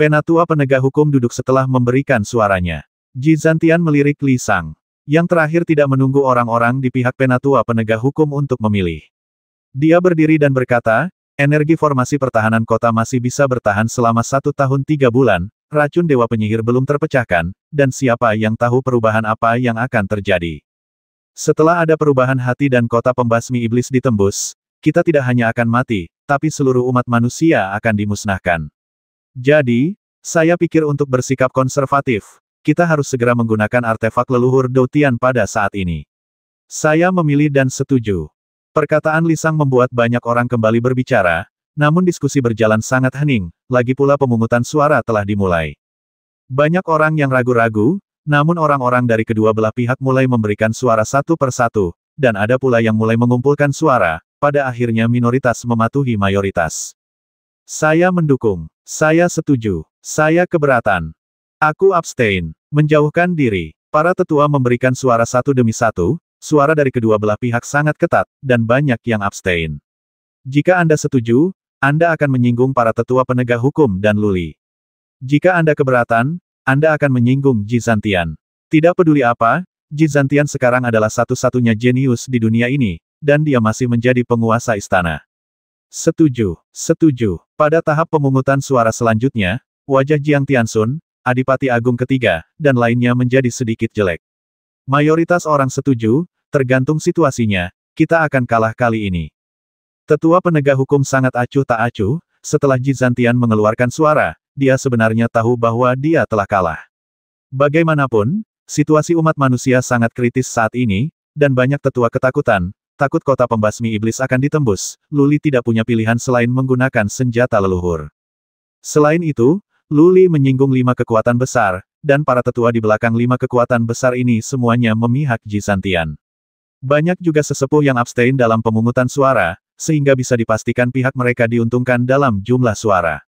Penatua penegak hukum duduk setelah memberikan suaranya. Jizantian melirik Li Sang. Yang terakhir tidak menunggu orang-orang di pihak penatua penegak hukum untuk memilih. Dia berdiri dan berkata, energi formasi pertahanan kota masih bisa bertahan selama satu tahun tiga bulan, racun Dewa Penyihir belum terpecahkan, dan siapa yang tahu perubahan apa yang akan terjadi. Setelah ada perubahan hati dan kota pembasmi iblis ditembus, kita tidak hanya akan mati, tapi seluruh umat manusia akan dimusnahkan. Jadi, saya pikir untuk bersikap konservatif, kita harus segera menggunakan artefak leluhur Doutian pada saat ini. Saya memilih dan setuju. Perkataan Lisang membuat banyak orang kembali berbicara, namun diskusi berjalan sangat hening, lagi pula pemungutan suara telah dimulai. Banyak orang yang ragu-ragu, namun orang-orang dari kedua belah pihak mulai memberikan suara satu per satu, dan ada pula yang mulai mengumpulkan suara, pada akhirnya minoritas mematuhi mayoritas. Saya mendukung. Saya setuju. Saya keberatan. Aku abstain. Menjauhkan diri. Para tetua memberikan suara satu demi satu, suara dari kedua belah pihak sangat ketat, dan banyak yang abstain. Jika Anda setuju, Anda akan menyinggung para tetua penegak hukum dan Luli. Jika Anda keberatan, Anda akan menyinggung Jizantian. Tidak peduli apa, Jizantian sekarang adalah satu-satunya jenius di dunia ini, dan dia masih menjadi penguasa istana. Setuju, setuju, pada tahap pemungutan suara selanjutnya, wajah Jiang Tiansun, Adipati Agung ketiga, dan lainnya menjadi sedikit jelek. Mayoritas orang setuju, tergantung situasinya, kita akan kalah kali ini. Tetua penegak hukum sangat acuh tak acuh, setelah Jizantian mengeluarkan suara, dia sebenarnya tahu bahwa dia telah kalah. Bagaimanapun, situasi umat manusia sangat kritis saat ini, dan banyak tetua ketakutan, takut kota pembasmi iblis akan ditembus, Luli tidak punya pilihan selain menggunakan senjata leluhur. Selain itu, Luli menyinggung lima kekuatan besar, dan para tetua di belakang lima kekuatan besar ini semuanya memihak Jisantian. Banyak juga sesepuh yang abstain dalam pemungutan suara, sehingga bisa dipastikan pihak mereka diuntungkan dalam jumlah suara.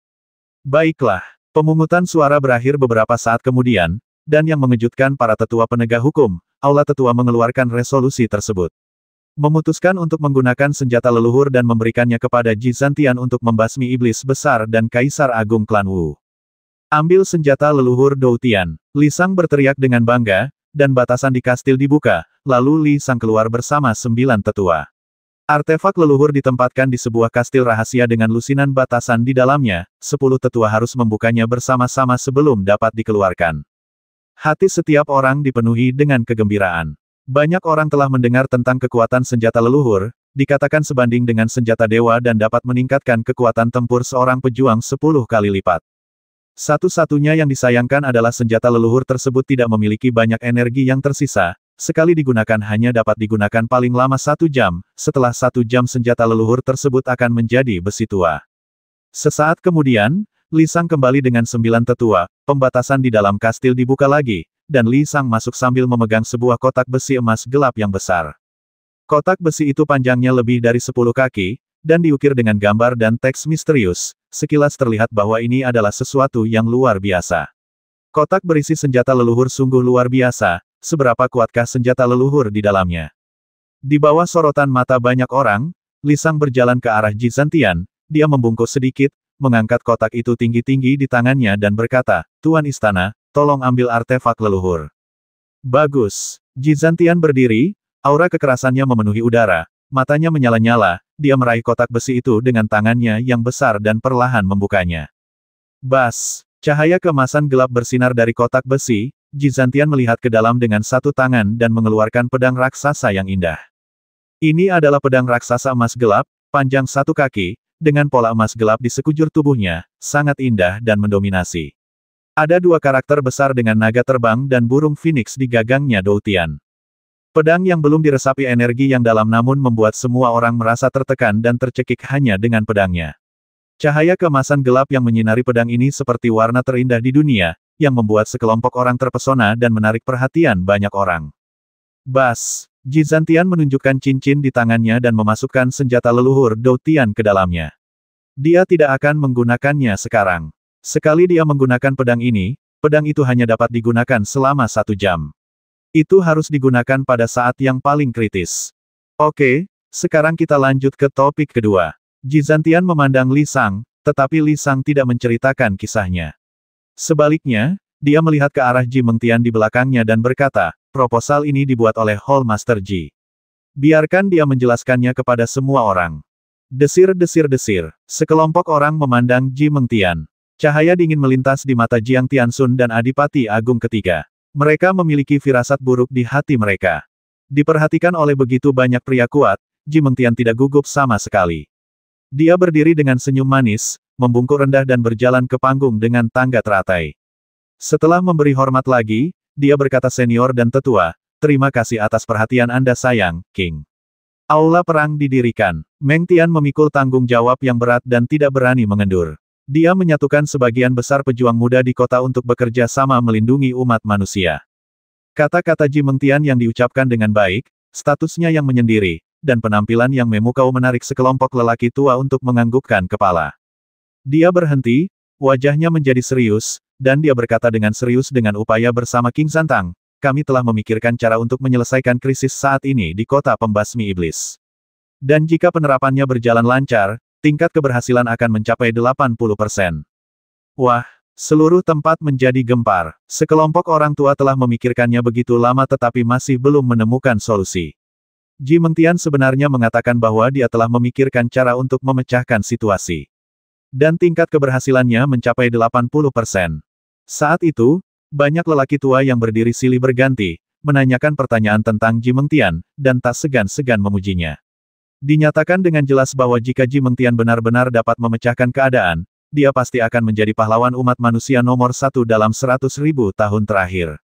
Baiklah, pemungutan suara berakhir beberapa saat kemudian, dan yang mengejutkan para tetua penegak hukum, Aula Tetua mengeluarkan resolusi tersebut. Memutuskan untuk menggunakan senjata leluhur dan memberikannya kepada Ji Zantian untuk membasmi iblis besar dan kaisar agung klan Wu. Ambil senjata leluhur Dou Tian. Li Sang berteriak dengan bangga, dan batasan di kastil dibuka, lalu Li Sang keluar bersama sembilan tetua. Artefak leluhur ditempatkan di sebuah kastil rahasia dengan lusinan batasan di dalamnya, sepuluh tetua harus membukanya bersama-sama sebelum dapat dikeluarkan. Hati setiap orang dipenuhi dengan kegembiraan. Banyak orang telah mendengar tentang kekuatan senjata leluhur, dikatakan sebanding dengan senjata dewa dan dapat meningkatkan kekuatan tempur seorang pejuang 10 kali lipat. Satu-satunya yang disayangkan adalah senjata leluhur tersebut tidak memiliki banyak energi yang tersisa, sekali digunakan hanya dapat digunakan paling lama satu jam, setelah satu jam senjata leluhur tersebut akan menjadi besi tua. Sesaat kemudian, Lisang kembali dengan sembilan tetua, pembatasan di dalam kastil dibuka lagi, dan Li Sang masuk sambil memegang sebuah kotak besi emas gelap yang besar. Kotak besi itu panjangnya lebih dari 10 kaki, dan diukir dengan gambar dan teks misterius, sekilas terlihat bahwa ini adalah sesuatu yang luar biasa. Kotak berisi senjata leluhur sungguh luar biasa, seberapa kuatkah senjata leluhur di dalamnya. Di bawah sorotan mata banyak orang, Li Sang berjalan ke arah Jizantian, dia membungkuk sedikit, mengangkat kotak itu tinggi-tinggi di tangannya dan berkata, Tuan Istana, Tolong ambil artefak leluhur. Bagus. Jizantian berdiri, aura kekerasannya memenuhi udara, matanya menyala-nyala, dia meraih kotak besi itu dengan tangannya yang besar dan perlahan membukanya. Bas, cahaya kemasan gelap bersinar dari kotak besi, Jizantian melihat ke dalam dengan satu tangan dan mengeluarkan pedang raksasa yang indah. Ini adalah pedang raksasa emas gelap, panjang satu kaki, dengan pola emas gelap di sekujur tubuhnya, sangat indah dan mendominasi. Ada dua karakter besar dengan naga terbang dan burung phoenix di gagangnya Doutian. Pedang yang belum diresapi energi yang dalam namun membuat semua orang merasa tertekan dan tercekik hanya dengan pedangnya. Cahaya kemasan gelap yang menyinari pedang ini seperti warna terindah di dunia, yang membuat sekelompok orang terpesona dan menarik perhatian banyak orang. Bas, Jizantian menunjukkan cincin di tangannya dan memasukkan senjata leluhur Doutian ke dalamnya. Dia tidak akan menggunakannya sekarang. Sekali dia menggunakan pedang ini, pedang itu hanya dapat digunakan selama satu jam. Itu harus digunakan pada saat yang paling kritis. Oke, sekarang kita lanjut ke topik kedua. Jizantian memandang Li Sang, tetapi Li Sang tidak menceritakan kisahnya. Sebaliknya, dia melihat ke arah Ji Mengtian di belakangnya dan berkata, proposal ini dibuat oleh Hall Master Ji. Biarkan dia menjelaskannya kepada semua orang. Desir-desir-desir, sekelompok orang memandang Ji Mengtian. Cahaya dingin melintas di mata Jiang Tiansun dan Adipati Agung ketiga. Mereka memiliki firasat buruk di hati mereka. Diperhatikan oleh begitu banyak pria kuat, Ji Mengtian tidak gugup sama sekali. Dia berdiri dengan senyum manis, membungkuk rendah dan berjalan ke panggung dengan tangga teratai. Setelah memberi hormat lagi, dia berkata senior dan tetua, terima kasih atas perhatian Anda sayang, King. Aula perang didirikan. Mengtian memikul tanggung jawab yang berat dan tidak berani mengendur. Dia menyatukan sebagian besar pejuang muda di kota untuk bekerja sama melindungi umat manusia. Kata-kata Ji Mengtian yang diucapkan dengan baik, statusnya yang menyendiri, dan penampilan yang memukau menarik sekelompok lelaki tua untuk menganggukkan kepala. Dia berhenti, wajahnya menjadi serius, dan dia berkata dengan serius dengan upaya bersama King Santang, kami telah memikirkan cara untuk menyelesaikan krisis saat ini di kota pembasmi iblis. Dan jika penerapannya berjalan lancar, tingkat keberhasilan akan mencapai 80%. persen. Wah, seluruh tempat menjadi gempar. Sekelompok orang tua telah memikirkannya begitu lama tetapi masih belum menemukan solusi. Ji Mengtian sebenarnya mengatakan bahwa dia telah memikirkan cara untuk memecahkan situasi. Dan tingkat keberhasilannya mencapai 80%. persen. Saat itu, banyak lelaki tua yang berdiri silih berganti, menanyakan pertanyaan tentang Ji Mengtian, dan tak segan-segan memujinya. Dinyatakan dengan jelas bahwa jika Ji Mengtian benar-benar dapat memecahkan keadaan, dia pasti akan menjadi pahlawan umat manusia nomor satu dalam seratus ribu tahun terakhir.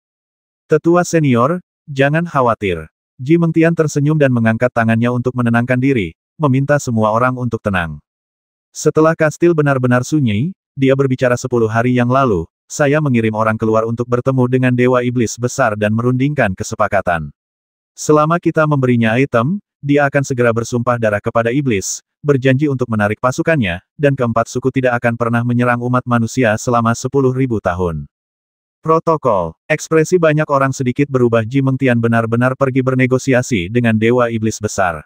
Tetua senior, jangan khawatir. Ji Mengtian tersenyum dan mengangkat tangannya untuk menenangkan diri, meminta semua orang untuk tenang. Setelah kastil benar-benar sunyi, dia berbicara sepuluh hari yang lalu, saya mengirim orang keluar untuk bertemu dengan Dewa Iblis Besar dan merundingkan kesepakatan. Selama kita memberinya item, dia akan segera bersumpah darah kepada iblis, berjanji untuk menarik pasukannya, dan keempat suku tidak akan pernah menyerang umat manusia selama sepuluh ribu tahun. Protokol, ekspresi banyak orang sedikit berubah Ji Mengtian benar-benar pergi bernegosiasi dengan Dewa Iblis Besar.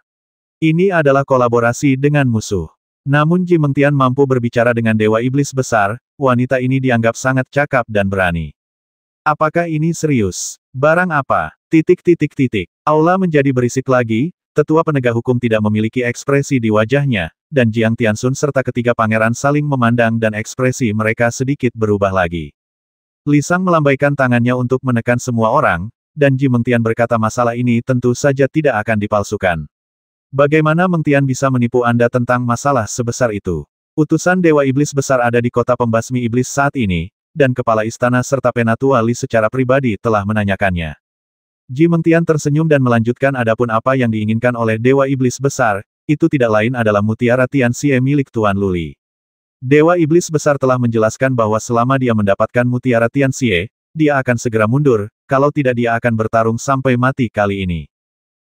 Ini adalah kolaborasi dengan musuh. Namun Ji Mengtian mampu berbicara dengan Dewa Iblis Besar, wanita ini dianggap sangat cakap dan berani. Apakah ini serius? Barang apa? Titik titik titik. Aula menjadi berisik lagi, Tetua penegak hukum tidak memiliki ekspresi di wajahnya, dan Jiang Tiansun serta ketiga pangeran saling memandang dan ekspresi mereka sedikit berubah lagi. Lisang melambaikan tangannya untuk menekan semua orang, dan Ji Mengtian berkata masalah ini tentu saja tidak akan dipalsukan. Bagaimana Mengtian bisa menipu Anda tentang masalah sebesar itu? Utusan Dewa Iblis besar ada di kota pembasmi iblis saat ini, dan kepala istana serta penatua Li secara pribadi telah menanyakannya. Ji Mengtian tersenyum dan melanjutkan adapun apa yang diinginkan oleh Dewa Iblis Besar, itu tidak lain adalah mutiara Tian Xie milik Tuan Luli. Dewa Iblis Besar telah menjelaskan bahwa selama dia mendapatkan mutiara Tian Xie, dia akan segera mundur, kalau tidak dia akan bertarung sampai mati kali ini.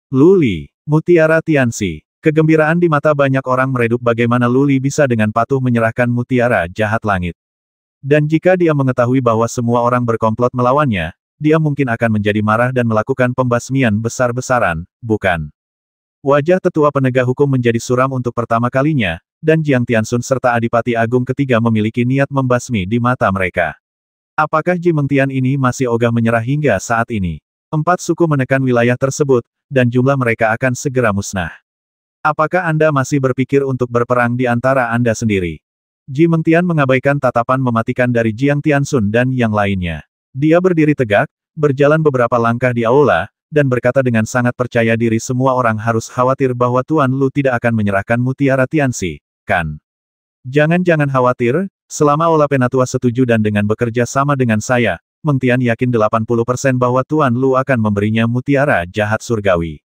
Luli, mutiara Tian Xie. Kegembiraan di mata banyak orang meredup bagaimana Luli bisa dengan patuh menyerahkan mutiara jahat langit. Dan jika dia mengetahui bahwa semua orang berkomplot melawannya, dia mungkin akan menjadi marah dan melakukan pembasmian besar-besaran, bukan? Wajah tetua penegak hukum menjadi suram untuk pertama kalinya, dan Jiang Tiansun serta Adipati Agung ketiga memiliki niat membasmi di mata mereka. Apakah Ji Mengtian ini masih ogah menyerah hingga saat ini? Empat suku menekan wilayah tersebut, dan jumlah mereka akan segera musnah. Apakah Anda masih berpikir untuk berperang di antara Anda sendiri? Ji Mengtian mengabaikan tatapan mematikan dari Jiang Tiansun dan yang lainnya. Dia berdiri tegak, berjalan beberapa langkah di aula, dan berkata dengan sangat percaya diri semua orang harus khawatir bahwa Tuan Lu tidak akan menyerahkan mutiara Tianxi, kan? Jangan-jangan khawatir, selama Ola Penatua setuju dan dengan bekerja sama dengan saya, Meng Tian yakin 80% bahwa Tuan Lu akan memberinya mutiara jahat surgawi.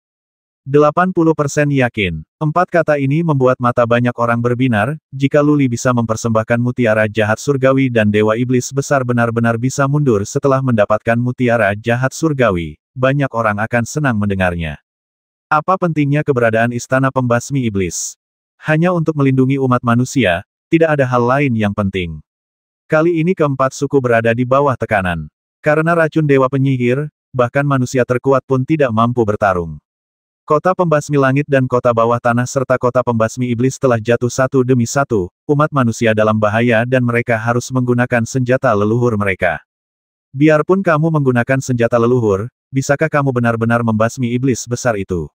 80% yakin. Empat kata ini membuat mata banyak orang berbinar, jika Luli bisa mempersembahkan mutiara jahat surgawi dan Dewa Iblis besar benar-benar bisa mundur setelah mendapatkan mutiara jahat surgawi, banyak orang akan senang mendengarnya. Apa pentingnya keberadaan istana pembasmi iblis? Hanya untuk melindungi umat manusia, tidak ada hal lain yang penting. Kali ini keempat suku berada di bawah tekanan. Karena racun Dewa Penyihir, bahkan manusia terkuat pun tidak mampu bertarung. Kota pembasmi langit dan kota bawah tanah serta kota pembasmi iblis telah jatuh satu demi satu, umat manusia dalam bahaya dan mereka harus menggunakan senjata leluhur mereka. Biarpun kamu menggunakan senjata leluhur, bisakah kamu benar-benar membasmi iblis besar itu?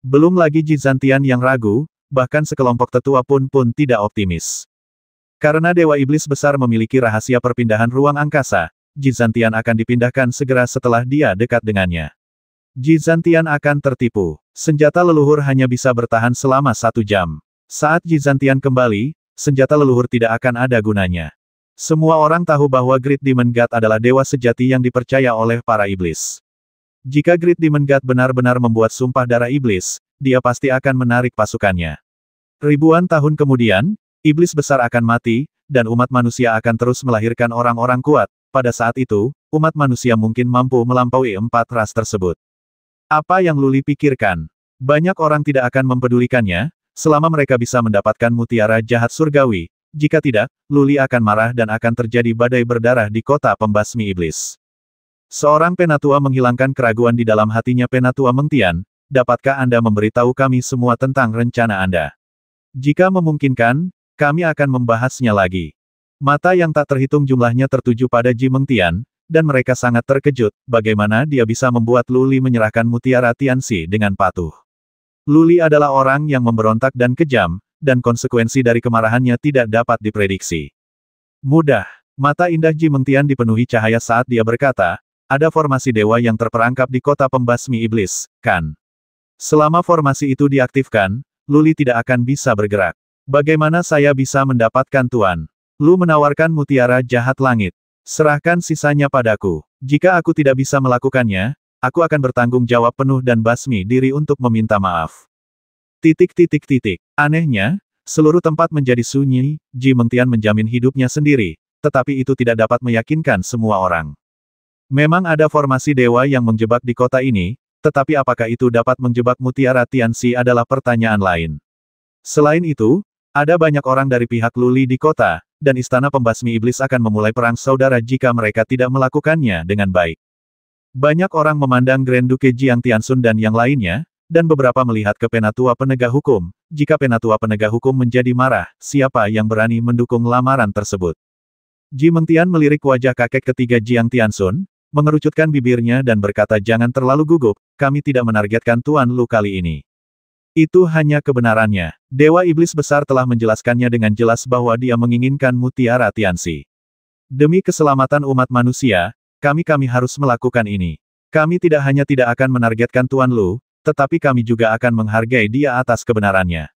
Belum lagi Jizantian yang ragu, bahkan sekelompok tetua pun pun tidak optimis. Karena Dewa Iblis Besar memiliki rahasia perpindahan ruang angkasa, Jizantian akan dipindahkan segera setelah dia dekat dengannya. Jizantian akan tertipu. Senjata leluhur hanya bisa bertahan selama satu jam. Saat Jizantian kembali, senjata leluhur tidak akan ada gunanya. Semua orang tahu bahwa Great Demon God adalah dewa sejati yang dipercaya oleh para iblis. Jika Great Demon God benar-benar membuat sumpah darah iblis, dia pasti akan menarik pasukannya. Ribuan tahun kemudian, iblis besar akan mati, dan umat manusia akan terus melahirkan orang-orang kuat. Pada saat itu, umat manusia mungkin mampu melampaui empat ras tersebut. Apa yang Luli pikirkan? Banyak orang tidak akan mempedulikannya, selama mereka bisa mendapatkan mutiara jahat surgawi. Jika tidak, Luli akan marah dan akan terjadi badai berdarah di kota pembasmi iblis. Seorang penatua menghilangkan keraguan di dalam hatinya penatua Mengtian, dapatkah Anda memberitahu kami semua tentang rencana Anda? Jika memungkinkan, kami akan membahasnya lagi. Mata yang tak terhitung jumlahnya tertuju pada Ji Mengtian, dan mereka sangat terkejut, bagaimana dia bisa membuat Luli menyerahkan mutiara Tianxi dengan patuh. Luli adalah orang yang memberontak dan kejam, dan konsekuensi dari kemarahannya tidak dapat diprediksi. Mudah, mata indah Ji Mengtian dipenuhi cahaya saat dia berkata, ada formasi dewa yang terperangkap di kota pembasmi iblis, kan? Selama formasi itu diaktifkan, Luli tidak akan bisa bergerak. Bagaimana saya bisa mendapatkan Tuan? Lu menawarkan mutiara jahat langit. Serahkan sisanya padaku. Jika aku tidak bisa melakukannya, aku akan bertanggung jawab penuh dan basmi diri untuk meminta maaf. Titik titik titik. Anehnya, seluruh tempat menjadi sunyi, Ji Mengtian menjamin hidupnya sendiri, tetapi itu tidak dapat meyakinkan semua orang. Memang ada formasi dewa yang menjebak di kota ini, tetapi apakah itu dapat menjebak mutiara Tianxi adalah pertanyaan lain. Selain itu, ada banyak orang dari pihak Luli di kota, dan istana pembasmi iblis akan memulai perang saudara jika mereka tidak melakukannya dengan baik. Banyak orang memandang Grand Duke Jiang Tiansun dan yang lainnya, dan beberapa melihat ke penatua penegak hukum. Jika penatua penegak hukum menjadi marah, siapa yang berani mendukung lamaran tersebut? Ji Mengtian melirik wajah kakek ketiga Jiang Tiansun, mengerucutkan bibirnya dan berkata jangan terlalu gugup, kami tidak menargetkan Tuan Lu kali ini. Itu hanya kebenarannya. Dewa Iblis Besar telah menjelaskannya dengan jelas bahwa dia menginginkan mutiara Tiansi. Demi keselamatan umat manusia, kami-kami harus melakukan ini. Kami tidak hanya tidak akan menargetkan Tuan Lu, tetapi kami juga akan menghargai dia atas kebenarannya.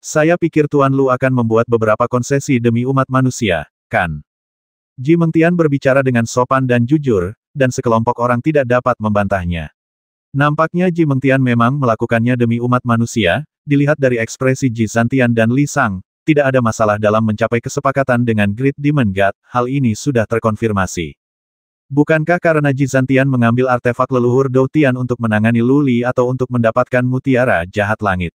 Saya pikir Tuan Lu akan membuat beberapa konsesi demi umat manusia, kan? Ji Mengtian berbicara dengan sopan dan jujur, dan sekelompok orang tidak dapat membantahnya. Nampaknya Ji Mengtian memang melakukannya demi umat manusia, dilihat dari ekspresi Ji Santian dan Li Sang, tidak ada masalah dalam mencapai kesepakatan dengan Great Demon God, hal ini sudah terkonfirmasi. Bukankah karena Ji Santian mengambil artefak leluhur Dou Tian untuk menangani Luli atau untuk mendapatkan mutiara jahat langit?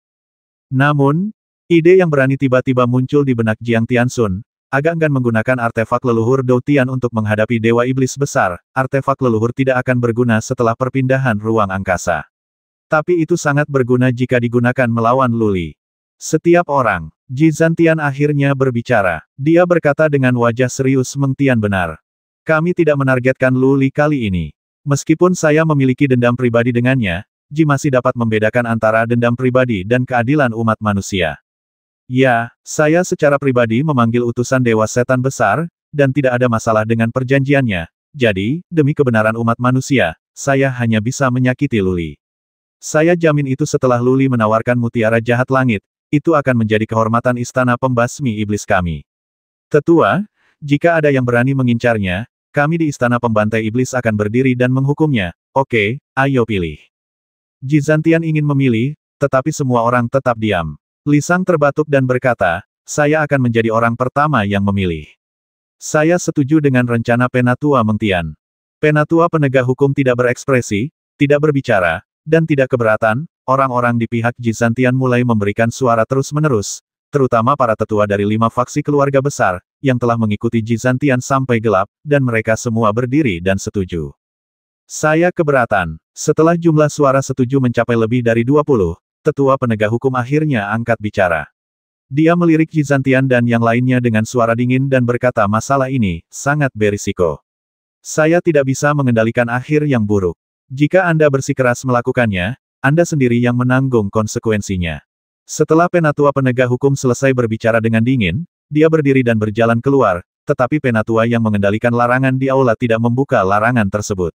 Namun, ide yang berani tiba-tiba muncul di benak Jiang Tian Sun. Agak enggan menggunakan artefak leluhur Doutian untuk menghadapi Dewa Iblis Besar, artefak leluhur tidak akan berguna setelah perpindahan ruang angkasa. Tapi itu sangat berguna jika digunakan melawan Luli. Setiap orang, Jizantian akhirnya berbicara. Dia berkata dengan wajah serius mengtian benar. Kami tidak menargetkan Luli kali ini. Meskipun saya memiliki dendam pribadi dengannya, Ji masih dapat membedakan antara dendam pribadi dan keadilan umat manusia. Ya, saya secara pribadi memanggil utusan Dewa Setan Besar, dan tidak ada masalah dengan perjanjiannya. Jadi, demi kebenaran umat manusia, saya hanya bisa menyakiti Luli. Saya jamin itu setelah Luli menawarkan mutiara jahat langit, itu akan menjadi kehormatan istana pembasmi iblis kami. Tetua, jika ada yang berani mengincarnya, kami di istana pembantai iblis akan berdiri dan menghukumnya. Oke, ayo pilih. Jizantian ingin memilih, tetapi semua orang tetap diam. Lisang terbatuk dan berkata, saya akan menjadi orang pertama yang memilih. Saya setuju dengan rencana Penatua Mengtian. Penatua penegak hukum tidak berekspresi, tidak berbicara, dan tidak keberatan, orang-orang di pihak Jizantian mulai memberikan suara terus-menerus, terutama para tetua dari lima faksi keluarga besar, yang telah mengikuti Jizantian sampai gelap, dan mereka semua berdiri dan setuju. Saya keberatan. Setelah jumlah suara setuju mencapai lebih dari 20, tetua penegak hukum akhirnya angkat bicara. Dia melirik Yizantian dan yang lainnya dengan suara dingin dan berkata masalah ini sangat berisiko. Saya tidak bisa mengendalikan akhir yang buruk. Jika Anda bersikeras melakukannya, Anda sendiri yang menanggung konsekuensinya. Setelah penatua penegak hukum selesai berbicara dengan dingin, dia berdiri dan berjalan keluar, tetapi penatua yang mengendalikan larangan di aula tidak membuka larangan tersebut.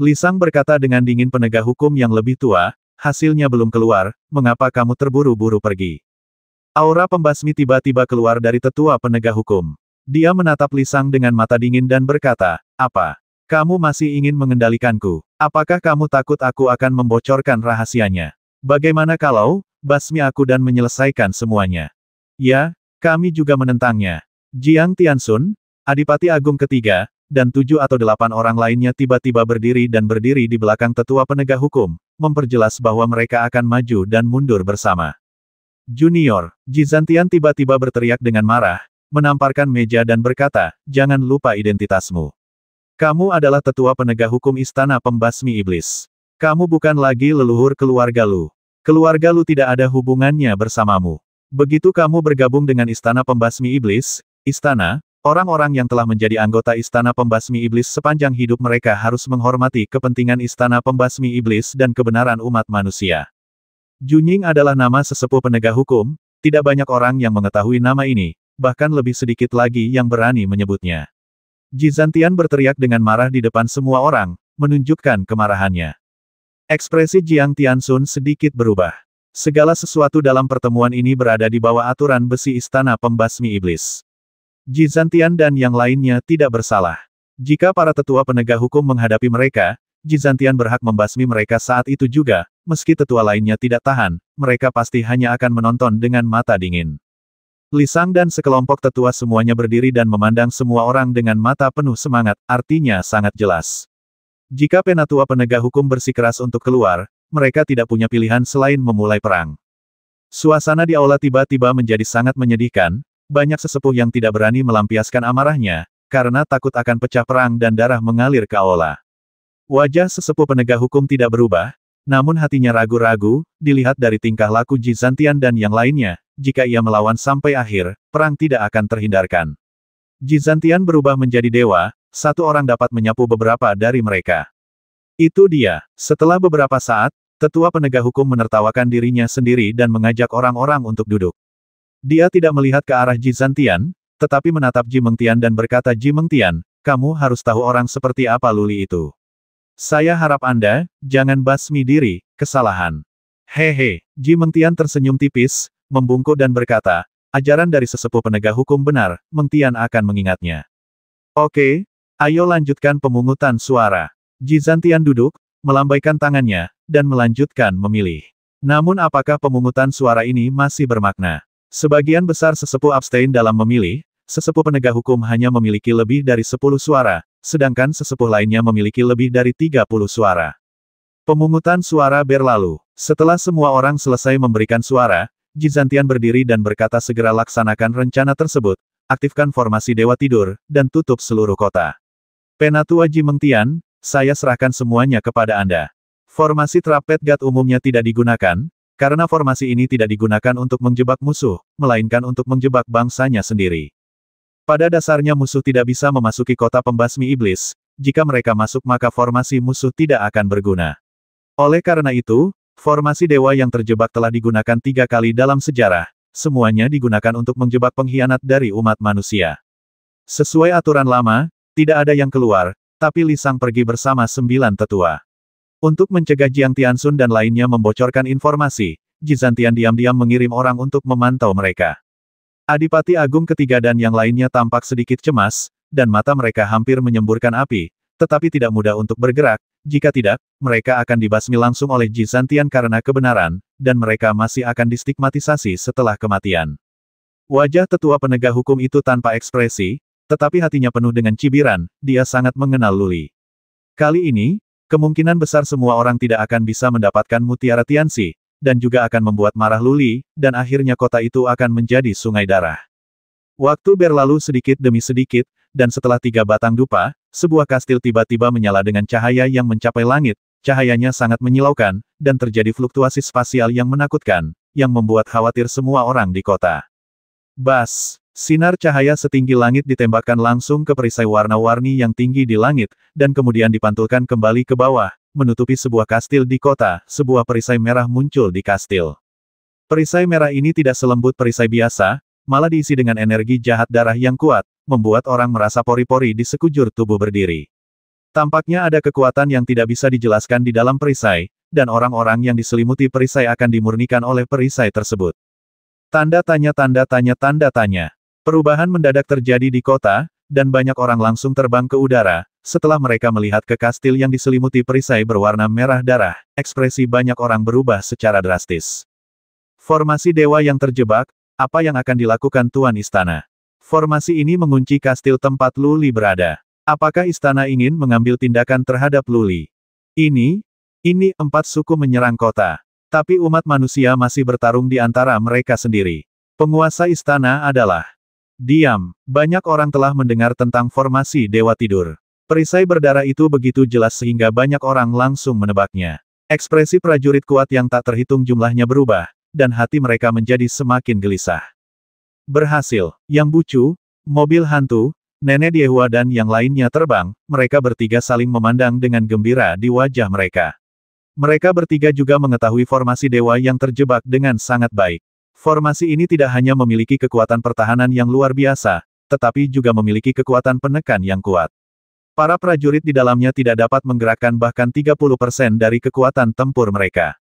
Lisang berkata dengan dingin penegak hukum yang lebih tua, hasilnya belum keluar, mengapa kamu terburu-buru pergi? Aura pembasmi tiba-tiba keluar dari tetua penegak hukum. Dia menatap Lisang dengan mata dingin dan berkata, apa? Kamu masih ingin mengendalikanku? Apakah kamu takut aku akan membocorkan rahasianya? Bagaimana kalau, basmi aku dan menyelesaikan semuanya? Ya, kami juga menentangnya. Jiang Tiansun, Adipati Agung ketiga, dan tujuh atau delapan orang lainnya tiba-tiba berdiri dan berdiri di belakang tetua penegak hukum, memperjelas bahwa mereka akan maju dan mundur bersama. Junior, Jizantian tiba-tiba berteriak dengan marah, menamparkan meja dan berkata, jangan lupa identitasmu. Kamu adalah tetua penegak hukum istana pembasmi iblis. Kamu bukan lagi leluhur keluarga Lu. Keluarga Lu tidak ada hubungannya bersamamu. Begitu kamu bergabung dengan istana pembasmi iblis, istana, Orang-orang yang telah menjadi anggota Istana Pembasmi Iblis sepanjang hidup mereka harus menghormati kepentingan Istana Pembasmi Iblis dan kebenaran umat manusia. Junying adalah nama sesepuh penegak hukum, tidak banyak orang yang mengetahui nama ini, bahkan lebih sedikit lagi yang berani menyebutnya. Jizantian berteriak dengan marah di depan semua orang, menunjukkan kemarahannya. Ekspresi Jiang Tianxun sedikit berubah. Segala sesuatu dalam pertemuan ini berada di bawah aturan besi istana pembasmi iblis. Jizantian dan yang lainnya tidak bersalah. Jika para tetua penegak hukum menghadapi mereka, Jizantian berhak membasmi mereka saat itu juga, meski tetua lainnya tidak tahan, mereka pasti hanya akan menonton dengan mata dingin. Lisang dan sekelompok tetua semuanya berdiri dan memandang semua orang dengan mata penuh semangat, artinya sangat jelas. Jika penatua penegak hukum bersikeras untuk keluar, mereka tidak punya pilihan selain memulai perang. Suasana di aula tiba-tiba menjadi sangat menyedihkan, banyak sesepuh yang tidak berani melampiaskan amarahnya, karena takut akan pecah perang dan darah mengalir ke Aula. Wajah sesepuh penegak hukum tidak berubah, namun hatinya ragu-ragu, dilihat dari tingkah laku Jizantian dan yang lainnya, jika ia melawan sampai akhir, perang tidak akan terhindarkan. Jizantian berubah menjadi dewa, satu orang dapat menyapu beberapa dari mereka. Itu dia. Setelah beberapa saat, tetua penegak hukum menertawakan dirinya sendiri dan mengajak orang-orang untuk duduk. Dia tidak melihat ke arah Ji Zantian, tetapi menatap Ji Mengtian dan berkata Ji Mengtian, kamu harus tahu orang seperti apa Luli itu. Saya harap Anda, jangan basmi diri, kesalahan. Hehe, Ji Mengtian tersenyum tipis, membungkuk dan berkata, ajaran dari sesepuh penegak hukum benar, Mengtian akan mengingatnya. Oke, ayo lanjutkan pemungutan suara. Ji Zantian duduk, melambaikan tangannya, dan melanjutkan memilih. Namun apakah pemungutan suara ini masih bermakna? Sebagian besar sesepuh abstain dalam memilih, sesepuh penegak hukum hanya memiliki lebih dari 10 suara, sedangkan sesepuh lainnya memiliki lebih dari 30 suara. Pemungutan suara berlalu. Setelah semua orang selesai memberikan suara, Jizantian berdiri dan berkata segera laksanakan rencana tersebut, aktifkan formasi Dewa Tidur, dan tutup seluruh kota. Penatua Jimengtian, saya serahkan semuanya kepada Anda. Formasi trapet gat umumnya tidak digunakan, karena formasi ini tidak digunakan untuk menjebak musuh, melainkan untuk menjebak bangsanya sendiri. Pada dasarnya musuh tidak bisa memasuki kota pembasmi iblis, jika mereka masuk maka formasi musuh tidak akan berguna. Oleh karena itu, formasi dewa yang terjebak telah digunakan tiga kali dalam sejarah, semuanya digunakan untuk menjebak pengkhianat dari umat manusia. Sesuai aturan lama, tidak ada yang keluar, tapi Lisang pergi bersama sembilan tetua. Untuk mencegah Jiang Tiansun dan lainnya membocorkan informasi, Jizantian diam-diam mengirim orang untuk memantau mereka. Adipati Agung ketiga dan yang lainnya tampak sedikit cemas, dan mata mereka hampir menyemburkan api, tetapi tidak mudah untuk bergerak, jika tidak, mereka akan dibasmi langsung oleh Jizantian karena kebenaran, dan mereka masih akan distigmatisasi setelah kematian. Wajah tetua penegak hukum itu tanpa ekspresi, tetapi hatinya penuh dengan cibiran, dia sangat mengenal Luli. Kali ini, Kemungkinan besar semua orang tidak akan bisa mendapatkan mutiara Tianxi, dan juga akan membuat marah Luli, dan akhirnya kota itu akan menjadi sungai darah. Waktu berlalu sedikit demi sedikit, dan setelah tiga batang dupa, sebuah kastil tiba-tiba menyala dengan cahaya yang mencapai langit, cahayanya sangat menyilaukan, dan terjadi fluktuasi spasial yang menakutkan, yang membuat khawatir semua orang di kota. Bas! Sinar cahaya setinggi langit ditembakkan langsung ke perisai warna-warni yang tinggi di langit, dan kemudian dipantulkan kembali ke bawah, menutupi sebuah kastil di kota, sebuah perisai merah muncul di kastil. Perisai merah ini tidak selembut perisai biasa, malah diisi dengan energi jahat darah yang kuat, membuat orang merasa pori-pori di sekujur tubuh berdiri. Tampaknya ada kekuatan yang tidak bisa dijelaskan di dalam perisai, dan orang-orang yang diselimuti perisai akan dimurnikan oleh perisai tersebut. Tanda tanya tanda tanya tanda tanya. Perubahan mendadak terjadi di kota, dan banyak orang langsung terbang ke udara, setelah mereka melihat ke kastil yang diselimuti perisai berwarna merah darah, ekspresi banyak orang berubah secara drastis. Formasi dewa yang terjebak, apa yang akan dilakukan Tuan Istana? Formasi ini mengunci kastil tempat Luli berada. Apakah istana ingin mengambil tindakan terhadap Luli? Ini, ini empat suku menyerang kota. Tapi umat manusia masih bertarung di antara mereka sendiri. Penguasa istana adalah Diam, banyak orang telah mendengar tentang formasi Dewa Tidur. Perisai berdarah itu begitu jelas sehingga banyak orang langsung menebaknya. Ekspresi prajurit kuat yang tak terhitung jumlahnya berubah, dan hati mereka menjadi semakin gelisah. Berhasil, yang bucu, mobil hantu, nenek Diehua dan yang lainnya terbang, mereka bertiga saling memandang dengan gembira di wajah mereka. Mereka bertiga juga mengetahui formasi dewa yang terjebak dengan sangat baik. Formasi ini tidak hanya memiliki kekuatan pertahanan yang luar biasa, tetapi juga memiliki kekuatan penekan yang kuat. Para prajurit di dalamnya tidak dapat menggerakkan bahkan 30% dari kekuatan tempur mereka.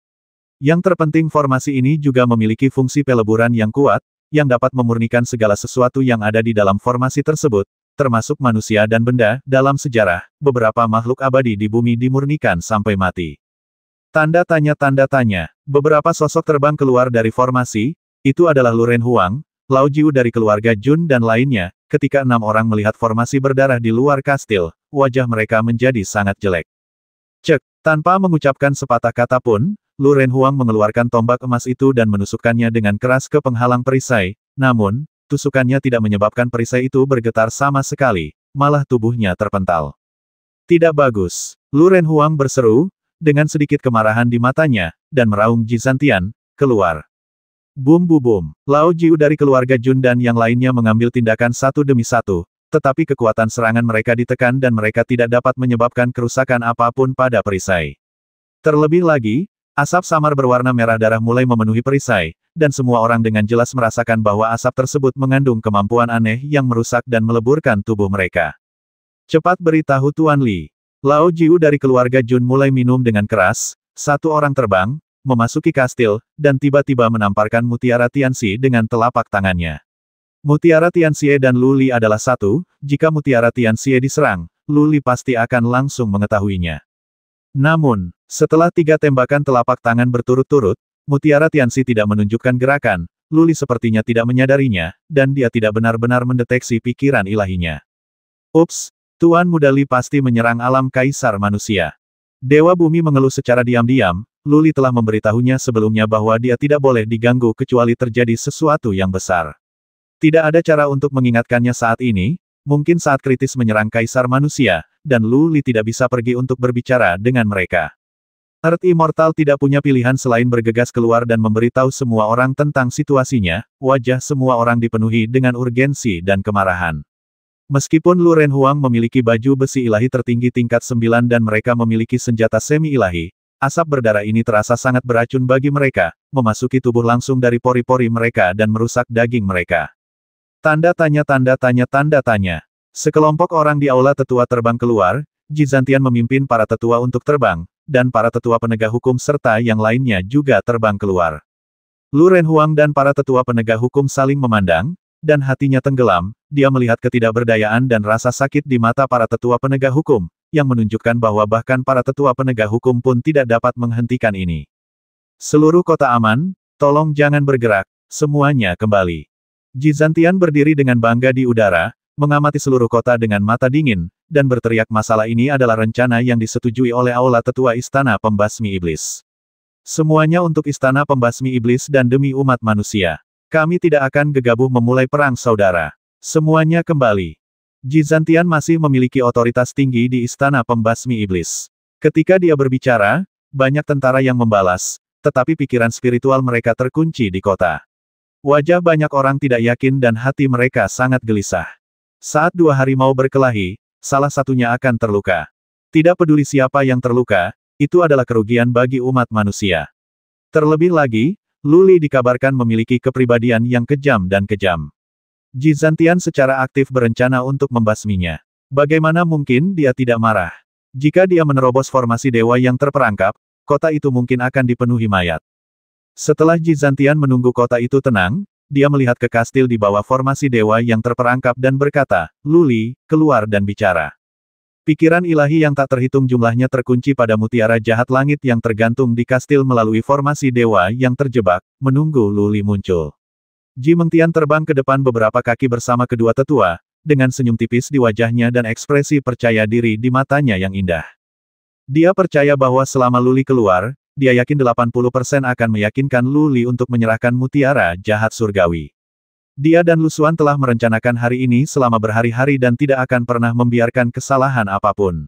Yang terpenting formasi ini juga memiliki fungsi peleburan yang kuat, yang dapat memurnikan segala sesuatu yang ada di dalam formasi tersebut, termasuk manusia dan benda, dalam sejarah, beberapa makhluk abadi di bumi dimurnikan sampai mati. Tanda tanya tanda tanya, beberapa sosok terbang keluar dari formasi, itu adalah Luren Huang, Lao Jiu dari keluarga Jun dan lainnya, ketika enam orang melihat formasi berdarah di luar kastil, wajah mereka menjadi sangat jelek. Cek, tanpa mengucapkan sepatah kata pun, Luren Huang mengeluarkan tombak emas itu dan menusukkannya dengan keras ke penghalang perisai, namun, tusukannya tidak menyebabkan perisai itu bergetar sama sekali, malah tubuhnya terpental. Tidak bagus, Luren Huang berseru, dengan sedikit kemarahan di matanya, dan meraung Jizantian, keluar. Bum bu bum, Lao Jiu dari keluarga Jun dan yang lainnya mengambil tindakan satu demi satu, tetapi kekuatan serangan mereka ditekan dan mereka tidak dapat menyebabkan kerusakan apapun pada perisai. Terlebih lagi, asap samar berwarna merah darah mulai memenuhi perisai, dan semua orang dengan jelas merasakan bahwa asap tersebut mengandung kemampuan aneh yang merusak dan meleburkan tubuh mereka. Cepat beritahu Tuan Li. Lao Jiu dari keluarga Jun mulai minum dengan keras, satu orang terbang, memasuki kastil, dan tiba-tiba menamparkan Mutiara Tianxi dengan telapak tangannya. Mutiara Tianxi dan Luli adalah satu, jika Mutiara Tianxi diserang, Luli pasti akan langsung mengetahuinya. Namun, setelah tiga tembakan telapak tangan berturut-turut, Mutiara Tianxi tidak menunjukkan gerakan, Luli sepertinya tidak menyadarinya, dan dia tidak benar-benar mendeteksi pikiran ilahinya. Ups, Tuan Mudali pasti menyerang alam kaisar manusia. Dewa Bumi mengeluh secara diam-diam, Luli telah memberitahunya sebelumnya bahwa dia tidak boleh diganggu kecuali terjadi sesuatu yang besar. Tidak ada cara untuk mengingatkannya saat ini, mungkin saat kritis menyerang kaisar manusia, dan Luli tidak bisa pergi untuk berbicara dengan mereka. Earth Immortal tidak punya pilihan selain bergegas keluar dan memberitahu semua orang tentang situasinya, wajah semua orang dipenuhi dengan urgensi dan kemarahan. Meskipun Lu Ren Huang memiliki baju besi ilahi tertinggi tingkat 9 dan mereka memiliki senjata semi-ilahi, Asap berdarah ini terasa sangat beracun bagi mereka, memasuki tubuh langsung dari pori-pori mereka dan merusak daging mereka. Tanda tanya tanda tanya tanda tanya. Sekelompok orang di aula tetua terbang keluar, Jizantian memimpin para tetua untuk terbang, dan para tetua penegak hukum serta yang lainnya juga terbang keluar. Lu Renhuang dan para tetua penegak hukum saling memandang, dan hatinya tenggelam, dia melihat ketidakberdayaan dan rasa sakit di mata para tetua penegak hukum, yang menunjukkan bahwa bahkan para tetua penegak hukum pun tidak dapat menghentikan ini. Seluruh kota aman, tolong jangan bergerak, semuanya kembali. Jizantian berdiri dengan bangga di udara, mengamati seluruh kota dengan mata dingin, dan berteriak masalah ini adalah rencana yang disetujui oleh Aula Tetua Istana Pembasmi Iblis. Semuanya untuk Istana Pembasmi Iblis dan demi umat manusia. Kami tidak akan gegabah memulai perang saudara. Semuanya kembali. Jizantian masih memiliki otoritas tinggi di istana pembasmi iblis. Ketika dia berbicara, banyak tentara yang membalas, tetapi pikiran spiritual mereka terkunci di kota. Wajah banyak orang tidak yakin dan hati mereka sangat gelisah. Saat dua harimau berkelahi, salah satunya akan terluka. Tidak peduli siapa yang terluka, itu adalah kerugian bagi umat manusia. Terlebih lagi, Luli dikabarkan memiliki kepribadian yang kejam dan kejam. Jizantian secara aktif berencana untuk membasminya. Bagaimana mungkin dia tidak marah? Jika dia menerobos formasi dewa yang terperangkap, kota itu mungkin akan dipenuhi mayat. Setelah Jizantian menunggu kota itu tenang, dia melihat ke kastil di bawah formasi dewa yang terperangkap dan berkata, Luli, keluar dan bicara. Pikiran ilahi yang tak terhitung jumlahnya terkunci pada mutiara jahat langit yang tergantung di kastil melalui formasi dewa yang terjebak, menunggu Luli muncul. Ji Mengtian terbang ke depan beberapa kaki bersama kedua tetua, dengan senyum tipis di wajahnya dan ekspresi percaya diri di matanya yang indah. Dia percaya bahwa selama Luli keluar, dia yakin 80% akan meyakinkan Luli untuk menyerahkan mutiara jahat surgawi. Dia dan Lusuan telah merencanakan hari ini selama berhari-hari dan tidak akan pernah membiarkan kesalahan apapun.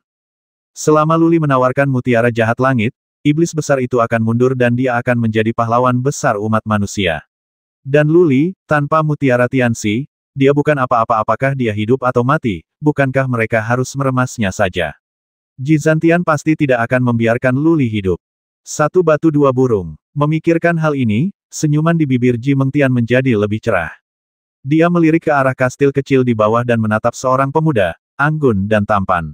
Selama Luli menawarkan mutiara jahat langit, iblis besar itu akan mundur dan dia akan menjadi pahlawan besar umat manusia. Dan Luli, tanpa mutiara Tiansi, dia bukan apa-apa apakah dia hidup atau mati, bukankah mereka harus meremasnya saja. Jizantian pasti tidak akan membiarkan Luli hidup. Satu batu dua burung. Memikirkan hal ini, senyuman di bibir Ji Mengtian menjadi lebih cerah. Dia melirik ke arah kastil kecil di bawah dan menatap seorang pemuda, anggun dan tampan.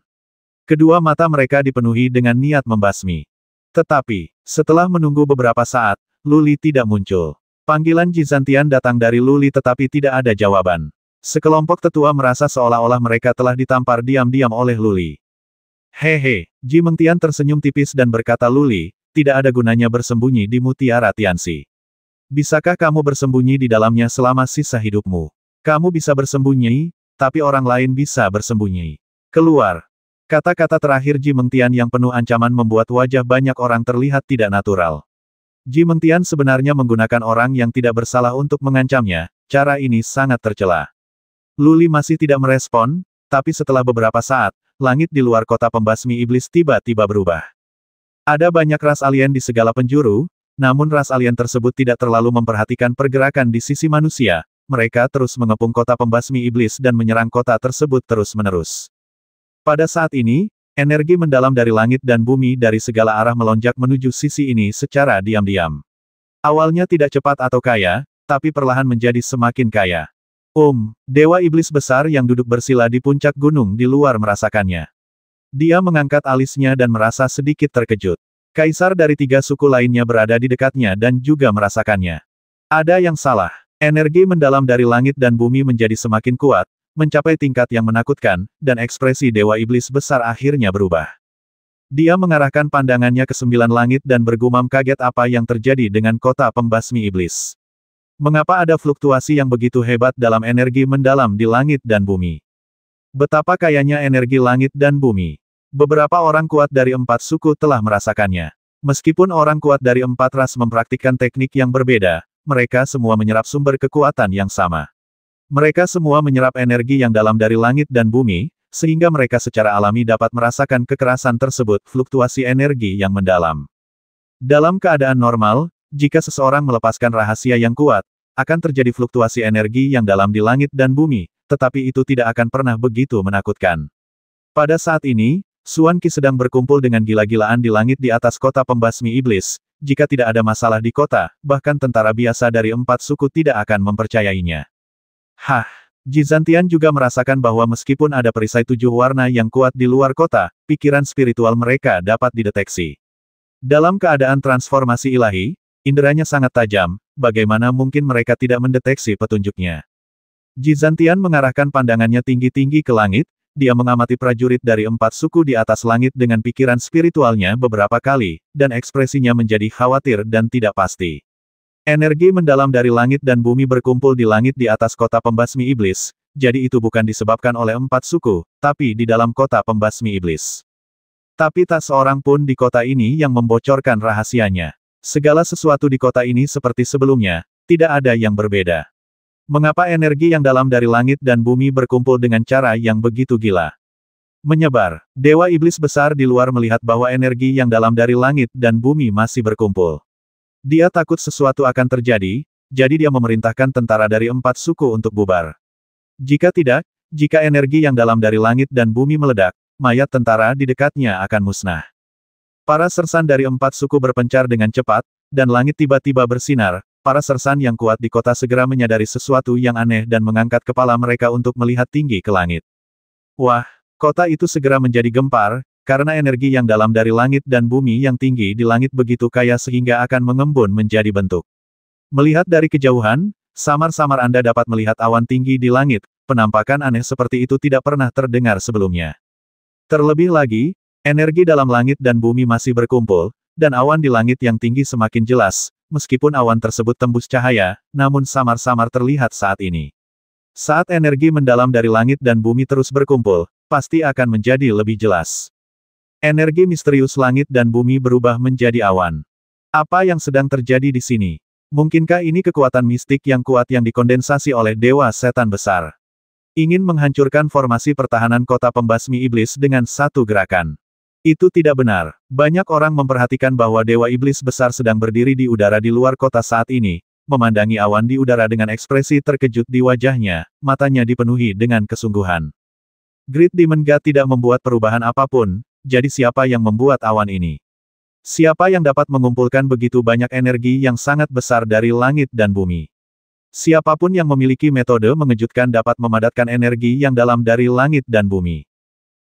Kedua mata mereka dipenuhi dengan niat membasmi. Tetapi, setelah menunggu beberapa saat, Luli tidak muncul. Panggilan Jizantian datang dari Luli tetapi tidak ada jawaban. Sekelompok tetua merasa seolah-olah mereka telah ditampar diam-diam oleh Luli. Hehe, Ji Mengtian tersenyum tipis dan berkata Luli, tidak ada gunanya bersembunyi di Mutiara Tianxi. Bisakah kamu bersembunyi di dalamnya selama sisa hidupmu? Kamu bisa bersembunyi, tapi orang lain bisa bersembunyi. Keluar. Kata-kata terakhir Ji Mengtian yang penuh ancaman membuat wajah banyak orang terlihat tidak natural. Ji Mengtian sebenarnya menggunakan orang yang tidak bersalah untuk mengancamnya, cara ini sangat tercela. Luli masih tidak merespon, tapi setelah beberapa saat, langit di luar kota pembasmi iblis tiba-tiba berubah. Ada banyak ras alien di segala penjuru, namun ras alien tersebut tidak terlalu memperhatikan pergerakan di sisi manusia, mereka terus mengepung kota pembasmi iblis dan menyerang kota tersebut terus-menerus. Pada saat ini, energi mendalam dari langit dan bumi dari segala arah melonjak menuju sisi ini secara diam-diam. Awalnya tidak cepat atau kaya, tapi perlahan menjadi semakin kaya. um, dewa iblis besar yang duduk bersila di puncak gunung di luar merasakannya. Dia mengangkat alisnya dan merasa sedikit terkejut. Kaisar dari tiga suku lainnya berada di dekatnya dan juga merasakannya. Ada yang salah. Energi mendalam dari langit dan bumi menjadi semakin kuat, mencapai tingkat yang menakutkan, dan ekspresi Dewa Iblis besar akhirnya berubah. Dia mengarahkan pandangannya ke sembilan langit dan bergumam kaget apa yang terjadi dengan kota pembasmi iblis. Mengapa ada fluktuasi yang begitu hebat dalam energi mendalam di langit dan bumi? Betapa kayanya energi langit dan bumi. Beberapa orang kuat dari empat suku telah merasakannya. Meskipun orang kuat dari empat ras mempraktikkan teknik yang berbeda, mereka semua menyerap sumber kekuatan yang sama. Mereka semua menyerap energi yang dalam dari langit dan bumi, sehingga mereka secara alami dapat merasakan kekerasan tersebut, fluktuasi energi yang mendalam. Dalam keadaan normal, jika seseorang melepaskan rahasia yang kuat, akan terjadi fluktuasi energi yang dalam di langit dan bumi, tetapi itu tidak akan pernah begitu menakutkan. Pada saat ini, Suan Qi sedang berkumpul dengan gila-gilaan di langit di atas kota pembasmi iblis, jika tidak ada masalah di kota, bahkan tentara biasa dari empat suku tidak akan mempercayainya. Hah! Jizantian juga merasakan bahwa meskipun ada perisai tujuh warna yang kuat di luar kota, pikiran spiritual mereka dapat dideteksi. Dalam keadaan transformasi ilahi, inderanya sangat tajam, bagaimana mungkin mereka tidak mendeteksi petunjuknya. Jizantian mengarahkan pandangannya tinggi-tinggi ke langit, dia mengamati prajurit dari empat suku di atas langit dengan pikiran spiritualnya beberapa kali, dan ekspresinya menjadi khawatir dan tidak pasti. Energi mendalam dari langit dan bumi berkumpul di langit di atas kota pembasmi iblis, jadi itu bukan disebabkan oleh empat suku, tapi di dalam kota pembasmi iblis. Tapi tak seorang pun di kota ini yang membocorkan rahasianya. Segala sesuatu di kota ini seperti sebelumnya, tidak ada yang berbeda. Mengapa energi yang dalam dari langit dan bumi berkumpul dengan cara yang begitu gila? Menyebar, Dewa Iblis Besar di luar melihat bahwa energi yang dalam dari langit dan bumi masih berkumpul. Dia takut sesuatu akan terjadi, jadi dia memerintahkan tentara dari empat suku untuk bubar. Jika tidak, jika energi yang dalam dari langit dan bumi meledak, mayat tentara di dekatnya akan musnah. Para sersan dari empat suku berpencar dengan cepat, dan langit tiba-tiba bersinar, Para sersan yang kuat di kota segera menyadari sesuatu yang aneh dan mengangkat kepala mereka untuk melihat tinggi ke langit. Wah, kota itu segera menjadi gempar, karena energi yang dalam dari langit dan bumi yang tinggi di langit begitu kaya sehingga akan mengembun menjadi bentuk. Melihat dari kejauhan, samar-samar Anda dapat melihat awan tinggi di langit, penampakan aneh seperti itu tidak pernah terdengar sebelumnya. Terlebih lagi, energi dalam langit dan bumi masih berkumpul, dan awan di langit yang tinggi semakin jelas, meskipun awan tersebut tembus cahaya, namun samar-samar terlihat saat ini. Saat energi mendalam dari langit dan bumi terus berkumpul, pasti akan menjadi lebih jelas. Energi misterius langit dan bumi berubah menjadi awan. Apa yang sedang terjadi di sini? Mungkinkah ini kekuatan mistik yang kuat yang dikondensasi oleh Dewa Setan Besar? Ingin menghancurkan formasi pertahanan kota pembasmi iblis dengan satu gerakan. Itu tidak benar. Banyak orang memperhatikan bahwa Dewa Iblis besar sedang berdiri di udara di luar kota saat ini, memandangi awan di udara dengan ekspresi terkejut di wajahnya, matanya dipenuhi dengan kesungguhan. Great Demon God tidak membuat perubahan apapun, jadi siapa yang membuat awan ini? Siapa yang dapat mengumpulkan begitu banyak energi yang sangat besar dari langit dan bumi? Siapapun yang memiliki metode mengejutkan dapat memadatkan energi yang dalam dari langit dan bumi.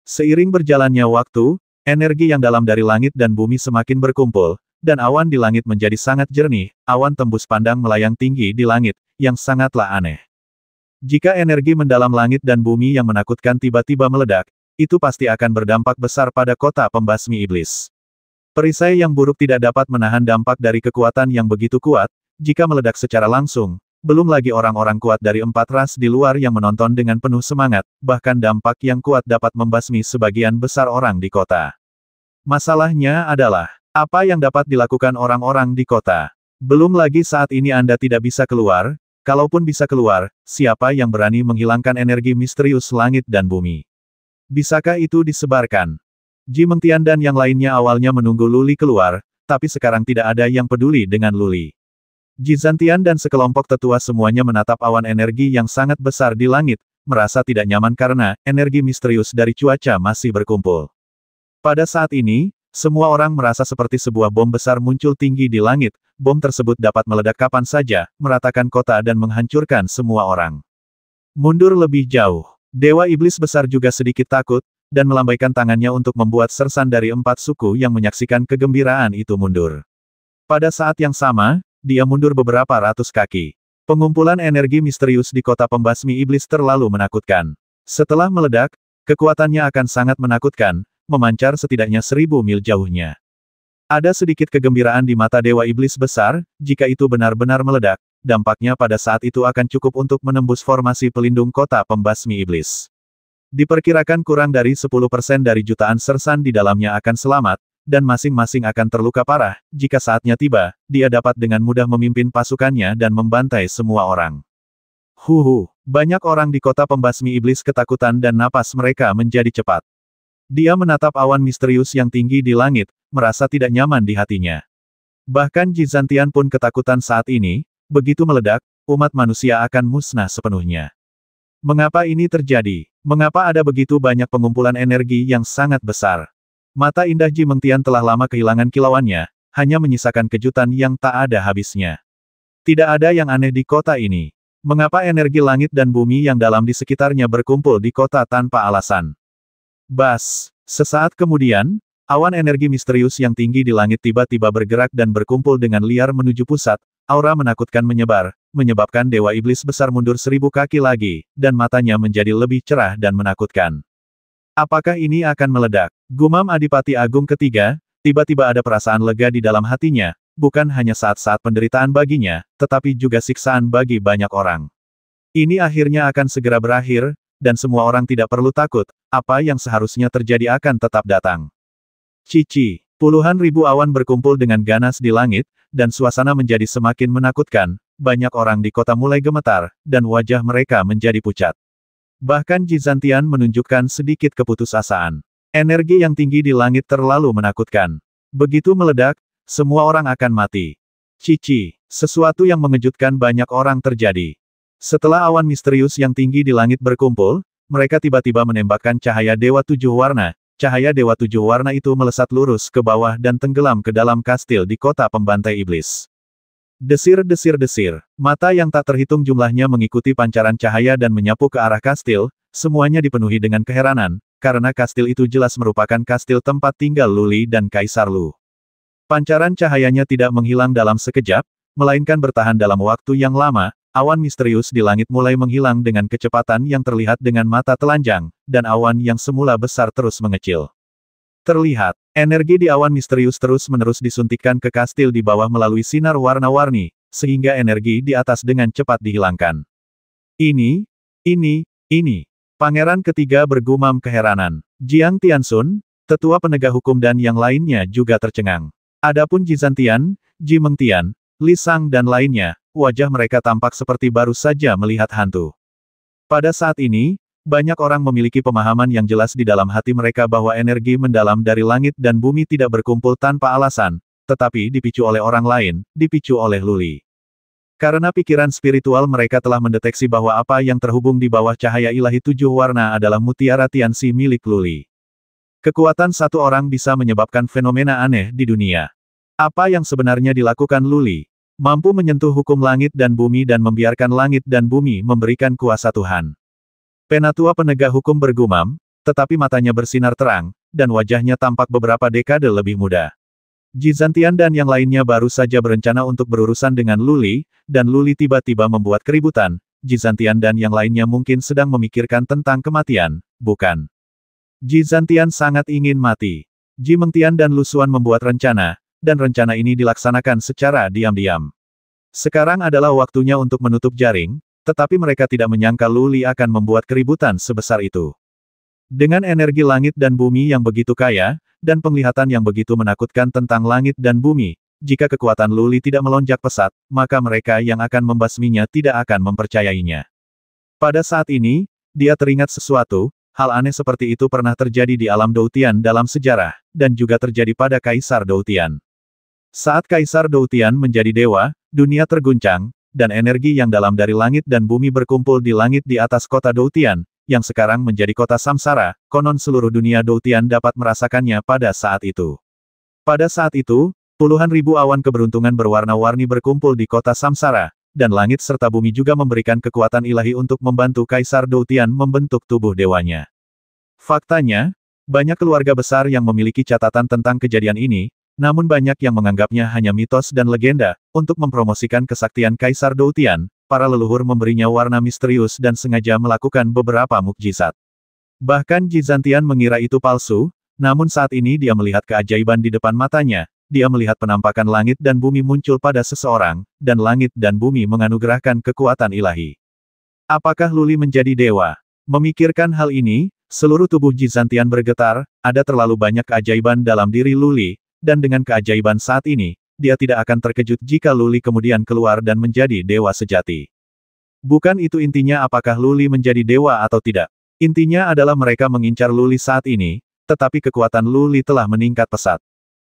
Seiring berjalannya waktu, Energi yang dalam dari langit dan bumi semakin berkumpul, dan awan di langit menjadi sangat jernih, awan tembus pandang melayang tinggi di langit, yang sangatlah aneh. Jika energi mendalam langit dan bumi yang menakutkan tiba-tiba meledak, itu pasti akan berdampak besar pada kota pembasmi iblis. Perisai yang buruk tidak dapat menahan dampak dari kekuatan yang begitu kuat, jika meledak secara langsung, belum lagi orang-orang kuat dari empat ras di luar yang menonton dengan penuh semangat, bahkan dampak yang kuat dapat membasmi sebagian besar orang di kota. Masalahnya adalah, apa yang dapat dilakukan orang-orang di kota? Belum lagi saat ini Anda tidak bisa keluar, kalaupun bisa keluar, siapa yang berani menghilangkan energi misterius langit dan bumi? Bisakah itu disebarkan? Ji Mengtian dan yang lainnya awalnya menunggu Luli keluar, tapi sekarang tidak ada yang peduli dengan Luli. Jizantian dan sekelompok tetua semuanya menatap awan energi yang sangat besar di langit, merasa tidak nyaman karena energi misterius dari cuaca masih berkumpul. Pada saat ini, semua orang merasa seperti sebuah bom besar muncul tinggi di langit, bom tersebut dapat meledak kapan saja, meratakan kota dan menghancurkan semua orang. Mundur lebih jauh, Dewa Iblis Besar juga sedikit takut, dan melambaikan tangannya untuk membuat sersan dari empat suku yang menyaksikan kegembiraan itu mundur. Pada saat yang sama, dia mundur beberapa ratus kaki. Pengumpulan energi misterius di kota pembasmi iblis terlalu menakutkan. Setelah meledak, kekuatannya akan sangat menakutkan, memancar setidaknya seribu mil jauhnya. Ada sedikit kegembiraan di mata Dewa Iblis Besar, jika itu benar-benar meledak, dampaknya pada saat itu akan cukup untuk menembus formasi pelindung kota pembasmi iblis. Diperkirakan kurang dari 10% dari jutaan sersan di dalamnya akan selamat, dan masing-masing akan terluka parah, jika saatnya tiba, dia dapat dengan mudah memimpin pasukannya dan membantai semua orang. Huhu, banyak orang di kota pembasmi iblis ketakutan dan napas mereka menjadi cepat. Dia menatap awan misterius yang tinggi di langit, merasa tidak nyaman di hatinya. Bahkan Jizantian pun ketakutan saat ini, begitu meledak, umat manusia akan musnah sepenuhnya. Mengapa ini terjadi? Mengapa ada begitu banyak pengumpulan energi yang sangat besar? Mata indah Ji Mengtian telah lama kehilangan kilauannya, hanya menyisakan kejutan yang tak ada habisnya. Tidak ada yang aneh di kota ini. Mengapa energi langit dan bumi yang dalam di sekitarnya berkumpul di kota tanpa alasan? Bas. Sesaat kemudian, awan energi misterius yang tinggi di langit tiba-tiba bergerak dan berkumpul dengan liar menuju pusat, aura menakutkan menyebar, menyebabkan Dewa Iblis besar mundur seribu kaki lagi, dan matanya menjadi lebih cerah dan menakutkan. Apakah ini akan meledak? Gumam Adipati Agung ketiga, tiba-tiba ada perasaan lega di dalam hatinya, bukan hanya saat-saat penderitaan baginya, tetapi juga siksaan bagi banyak orang. Ini akhirnya akan segera berakhir, dan semua orang tidak perlu takut, apa yang seharusnya terjadi akan tetap datang. Cici, puluhan ribu awan berkumpul dengan ganas di langit, dan suasana menjadi semakin menakutkan, banyak orang di kota mulai gemetar, dan wajah mereka menjadi pucat. Bahkan Jizantian menunjukkan sedikit keputusasaan. Energi yang tinggi di langit terlalu menakutkan. Begitu meledak, semua orang akan mati. Cici, sesuatu yang mengejutkan banyak orang terjadi. Setelah awan misterius yang tinggi di langit berkumpul, mereka tiba-tiba menembakkan cahaya Dewa Tujuh Warna, cahaya Dewa Tujuh Warna itu melesat lurus ke bawah dan tenggelam ke dalam kastil di kota pembantai iblis. Desir-desir-desir, mata yang tak terhitung jumlahnya mengikuti pancaran cahaya dan menyapu ke arah kastil, semuanya dipenuhi dengan keheranan, karena kastil itu jelas merupakan kastil tempat tinggal Luli dan Kaisar Lu. Pancaran cahayanya tidak menghilang dalam sekejap, melainkan bertahan dalam waktu yang lama, awan misterius di langit mulai menghilang dengan kecepatan yang terlihat dengan mata telanjang, dan awan yang semula besar terus mengecil. Terlihat, Energi di awan misterius terus-menerus disuntikkan ke kastil di bawah melalui sinar warna-warni, sehingga energi di atas dengan cepat dihilangkan. Ini, ini, ini. Pangeran ketiga bergumam keheranan. Jiang Tiansun, tetua penegak hukum dan yang lainnya juga tercengang. Adapun Ji Zantian, Ji Mengtian, Li Sang dan lainnya, wajah mereka tampak seperti baru saja melihat hantu. Pada saat ini, banyak orang memiliki pemahaman yang jelas di dalam hati mereka bahwa energi mendalam dari langit dan bumi tidak berkumpul tanpa alasan, tetapi dipicu oleh orang lain, dipicu oleh Luli. Karena pikiran spiritual mereka telah mendeteksi bahwa apa yang terhubung di bawah cahaya ilahi tujuh warna adalah mutiara tiansi milik Luli. Kekuatan satu orang bisa menyebabkan fenomena aneh di dunia. Apa yang sebenarnya dilakukan Luli? Mampu menyentuh hukum langit dan bumi dan membiarkan langit dan bumi memberikan kuasa Tuhan. Penatua penegak hukum bergumam, tetapi matanya bersinar terang, dan wajahnya tampak beberapa dekade lebih muda. Jizantian dan yang lainnya baru saja berencana untuk berurusan dengan Luli, dan Luli tiba-tiba membuat keributan. Jizantian dan yang lainnya mungkin sedang memikirkan tentang kematian, bukan? Jizantian sangat ingin mati. Ji Mengtian dan Lusuan membuat rencana, dan rencana ini dilaksanakan secara diam-diam. Sekarang adalah waktunya untuk menutup jaring, tetapi mereka tidak menyangka Luli akan membuat keributan sebesar itu. Dengan energi langit dan bumi yang begitu kaya, dan penglihatan yang begitu menakutkan tentang langit dan bumi, jika kekuatan Luli tidak melonjak pesat, maka mereka yang akan membasminya tidak akan mempercayainya. Pada saat ini, dia teringat sesuatu, hal aneh seperti itu pernah terjadi di alam Doutian dalam sejarah, dan juga terjadi pada Kaisar Doutian. Saat Kaisar Doutian menjadi dewa, dunia terguncang, dan energi yang dalam dari langit dan bumi berkumpul di langit di atas kota Doutian, yang sekarang menjadi kota Samsara, konon seluruh dunia Doutian dapat merasakannya pada saat itu. Pada saat itu, puluhan ribu awan keberuntungan berwarna-warni berkumpul di kota Samsara, dan langit serta bumi juga memberikan kekuatan ilahi untuk membantu Kaisar Doutian membentuk tubuh dewanya. Faktanya, banyak keluarga besar yang memiliki catatan tentang kejadian ini, namun banyak yang menganggapnya hanya mitos dan legenda, untuk mempromosikan kesaktian Kaisar Doutian, para leluhur memberinya warna misterius dan sengaja melakukan beberapa mukjizat. Bahkan Jizantian mengira itu palsu, namun saat ini dia melihat keajaiban di depan matanya, dia melihat penampakan langit dan bumi muncul pada seseorang, dan langit dan bumi menganugerahkan kekuatan ilahi. Apakah Luli menjadi dewa? Memikirkan hal ini, seluruh tubuh Jizantian bergetar, ada terlalu banyak keajaiban dalam diri Luli, dan dengan keajaiban saat ini, dia tidak akan terkejut jika Luli kemudian keluar dan menjadi dewa sejati. Bukan itu intinya apakah Luli menjadi dewa atau tidak. Intinya adalah mereka mengincar Luli saat ini, tetapi kekuatan Luli telah meningkat pesat.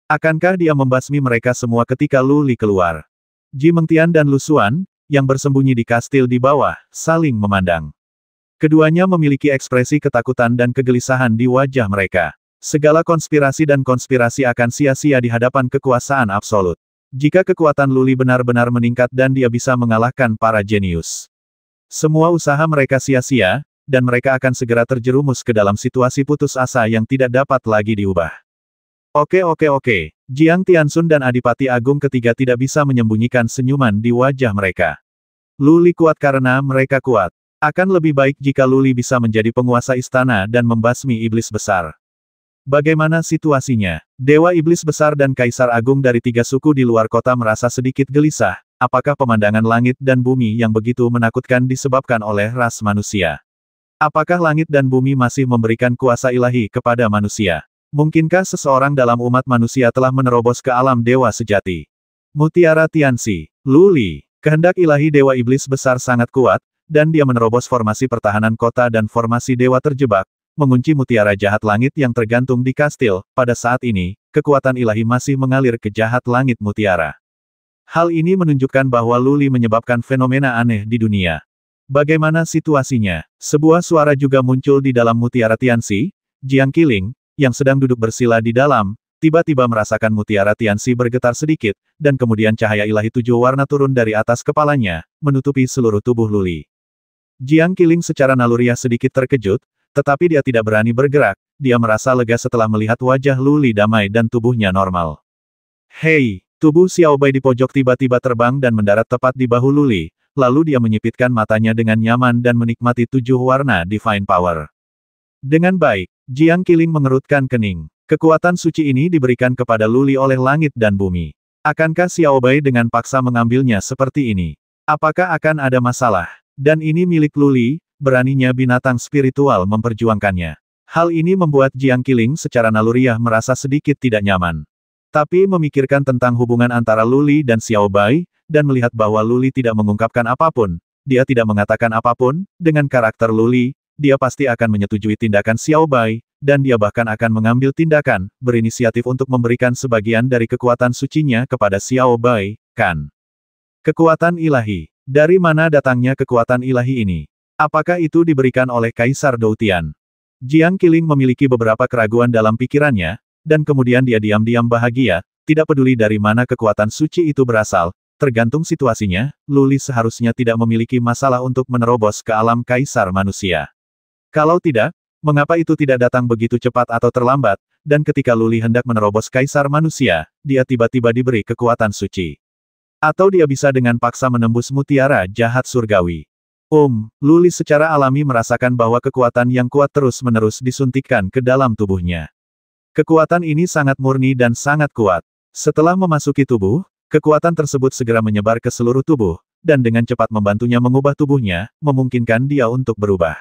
Akankah dia membasmi mereka semua ketika Luli keluar? Ji Mengtian dan Lusuan, yang bersembunyi di kastil di bawah, saling memandang. Keduanya memiliki ekspresi ketakutan dan kegelisahan di wajah mereka. Segala konspirasi dan konspirasi akan sia-sia di hadapan kekuasaan absolut. Jika kekuatan Luli benar-benar meningkat dan dia bisa mengalahkan para jenius. Semua usaha mereka sia-sia, dan mereka akan segera terjerumus ke dalam situasi putus asa yang tidak dapat lagi diubah. Oke oke oke, Jiang Tiansun dan Adipati Agung ketiga tidak bisa menyembunyikan senyuman di wajah mereka. Luli kuat karena mereka kuat. Akan lebih baik jika Luli bisa menjadi penguasa istana dan membasmi iblis besar. Bagaimana situasinya? Dewa Iblis Besar dan Kaisar Agung dari tiga suku di luar kota merasa sedikit gelisah, apakah pemandangan langit dan bumi yang begitu menakutkan disebabkan oleh ras manusia? Apakah langit dan bumi masih memberikan kuasa ilahi kepada manusia? Mungkinkah seseorang dalam umat manusia telah menerobos ke alam dewa sejati? Mutiara Tianxi, Luli, kehendak ilahi Dewa Iblis Besar sangat kuat, dan dia menerobos formasi pertahanan kota dan formasi dewa terjebak, mengunci mutiara jahat langit yang tergantung di kastil, pada saat ini, kekuatan ilahi masih mengalir ke jahat langit mutiara. Hal ini menunjukkan bahwa Luli menyebabkan fenomena aneh di dunia. Bagaimana situasinya? Sebuah suara juga muncul di dalam mutiara Tianxi, Jiang Qiling, yang sedang duduk bersila di dalam, tiba-tiba merasakan mutiara Tianxi bergetar sedikit, dan kemudian cahaya ilahi tujuh warna turun dari atas kepalanya, menutupi seluruh tubuh Luli. Jiang Qiling secara naluriah sedikit terkejut, tetapi dia tidak berani bergerak, dia merasa lega setelah melihat wajah Luli damai dan tubuhnya normal. Hei, tubuh Xiaobai di pojok tiba-tiba terbang dan mendarat tepat di bahu Luli, lalu dia menyipitkan matanya dengan nyaman dan menikmati tujuh warna Divine Power. Dengan baik, Jiang Qiling mengerutkan kening. Kekuatan suci ini diberikan kepada Luli oleh langit dan bumi. Akankah Xiaobai dengan paksa mengambilnya seperti ini? Apakah akan ada masalah? Dan ini milik Luli, beraninya binatang spiritual memperjuangkannya. Hal ini membuat Jiang Qiling secara naluriah merasa sedikit tidak nyaman. Tapi memikirkan tentang hubungan antara Luli dan Xiao Bai, dan melihat bahwa Luli tidak mengungkapkan apapun, dia tidak mengatakan apapun, dengan karakter Luli, dia pasti akan menyetujui tindakan Xiao Bai, dan dia bahkan akan mengambil tindakan, berinisiatif untuk memberikan sebagian dari kekuatan sucinya kepada Xiao Bai, kan? Kekuatan ilahi. Dari mana datangnya kekuatan ilahi ini? Apakah itu diberikan oleh Kaisar Doutian? Jiang Qiling memiliki beberapa keraguan dalam pikirannya, dan kemudian dia diam-diam bahagia, tidak peduli dari mana kekuatan suci itu berasal, tergantung situasinya, Luli seharusnya tidak memiliki masalah untuk menerobos ke alam Kaisar manusia. Kalau tidak, mengapa itu tidak datang begitu cepat atau terlambat, dan ketika Luli hendak menerobos Kaisar manusia, dia tiba-tiba diberi kekuatan suci. Atau dia bisa dengan paksa menembus mutiara jahat surgawi. Om, Luli secara alami merasakan bahwa kekuatan yang kuat terus-menerus disuntikkan ke dalam tubuhnya. Kekuatan ini sangat murni dan sangat kuat. Setelah memasuki tubuh, kekuatan tersebut segera menyebar ke seluruh tubuh, dan dengan cepat membantunya mengubah tubuhnya, memungkinkan dia untuk berubah.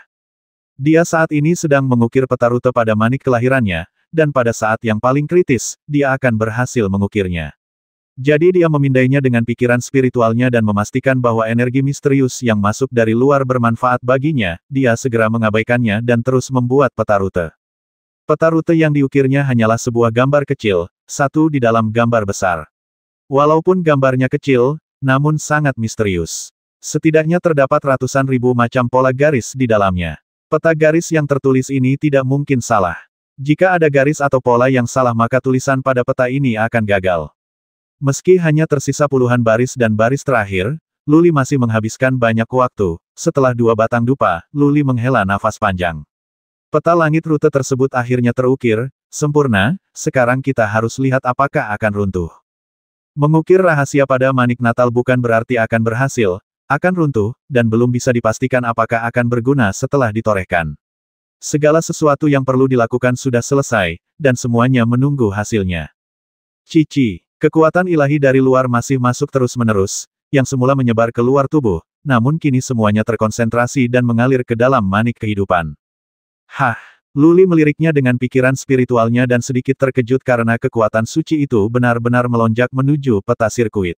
Dia saat ini sedang mengukir peta rute pada manik kelahirannya, dan pada saat yang paling kritis, dia akan berhasil mengukirnya. Jadi dia memindainya dengan pikiran spiritualnya dan memastikan bahwa energi misterius yang masuk dari luar bermanfaat baginya, dia segera mengabaikannya dan terus membuat peta rute. Peta rute yang diukirnya hanyalah sebuah gambar kecil, satu di dalam gambar besar. Walaupun gambarnya kecil, namun sangat misterius. Setidaknya terdapat ratusan ribu macam pola garis di dalamnya. Peta garis yang tertulis ini tidak mungkin salah. Jika ada garis atau pola yang salah maka tulisan pada peta ini akan gagal. Meski hanya tersisa puluhan baris dan baris terakhir, Luli masih menghabiskan banyak waktu. Setelah dua batang dupa, Luli menghela nafas panjang. Peta langit rute tersebut akhirnya terukir, sempurna, sekarang kita harus lihat apakah akan runtuh. Mengukir rahasia pada manik natal bukan berarti akan berhasil, akan runtuh, dan belum bisa dipastikan apakah akan berguna setelah ditorehkan. Segala sesuatu yang perlu dilakukan sudah selesai, dan semuanya menunggu hasilnya. Cici Kekuatan ilahi dari luar masih masuk terus-menerus, yang semula menyebar ke luar tubuh, namun kini semuanya terkonsentrasi dan mengalir ke dalam manik kehidupan. Hah! Luli meliriknya dengan pikiran spiritualnya dan sedikit terkejut karena kekuatan suci itu benar-benar melonjak menuju peta sirkuit.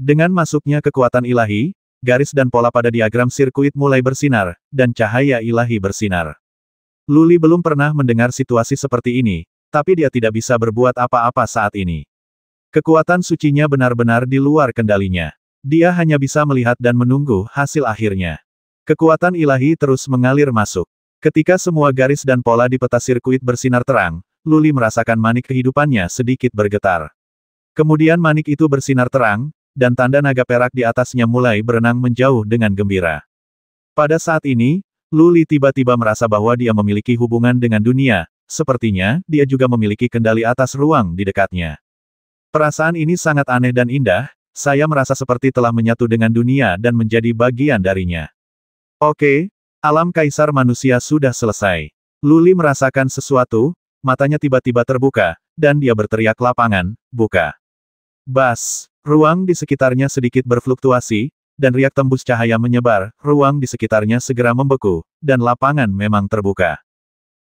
Dengan masuknya kekuatan ilahi, garis dan pola pada diagram sirkuit mulai bersinar, dan cahaya ilahi bersinar. Luli belum pernah mendengar situasi seperti ini, tapi dia tidak bisa berbuat apa-apa saat ini. Kekuatan sucinya benar-benar di luar kendalinya. Dia hanya bisa melihat dan menunggu hasil akhirnya. Kekuatan ilahi terus mengalir masuk. Ketika semua garis dan pola di peta sirkuit bersinar terang, Luli merasakan manik kehidupannya sedikit bergetar. Kemudian manik itu bersinar terang, dan tanda naga perak di atasnya mulai berenang menjauh dengan gembira. Pada saat ini, Luli tiba-tiba merasa bahwa dia memiliki hubungan dengan dunia, sepertinya dia juga memiliki kendali atas ruang di dekatnya. Perasaan ini sangat aneh dan indah, saya merasa seperti telah menyatu dengan dunia dan menjadi bagian darinya. Oke, alam kaisar manusia sudah selesai. Luli merasakan sesuatu, matanya tiba-tiba terbuka, dan dia berteriak lapangan, buka. Bas, ruang di sekitarnya sedikit berfluktuasi, dan riak tembus cahaya menyebar, ruang di sekitarnya segera membeku, dan lapangan memang terbuka.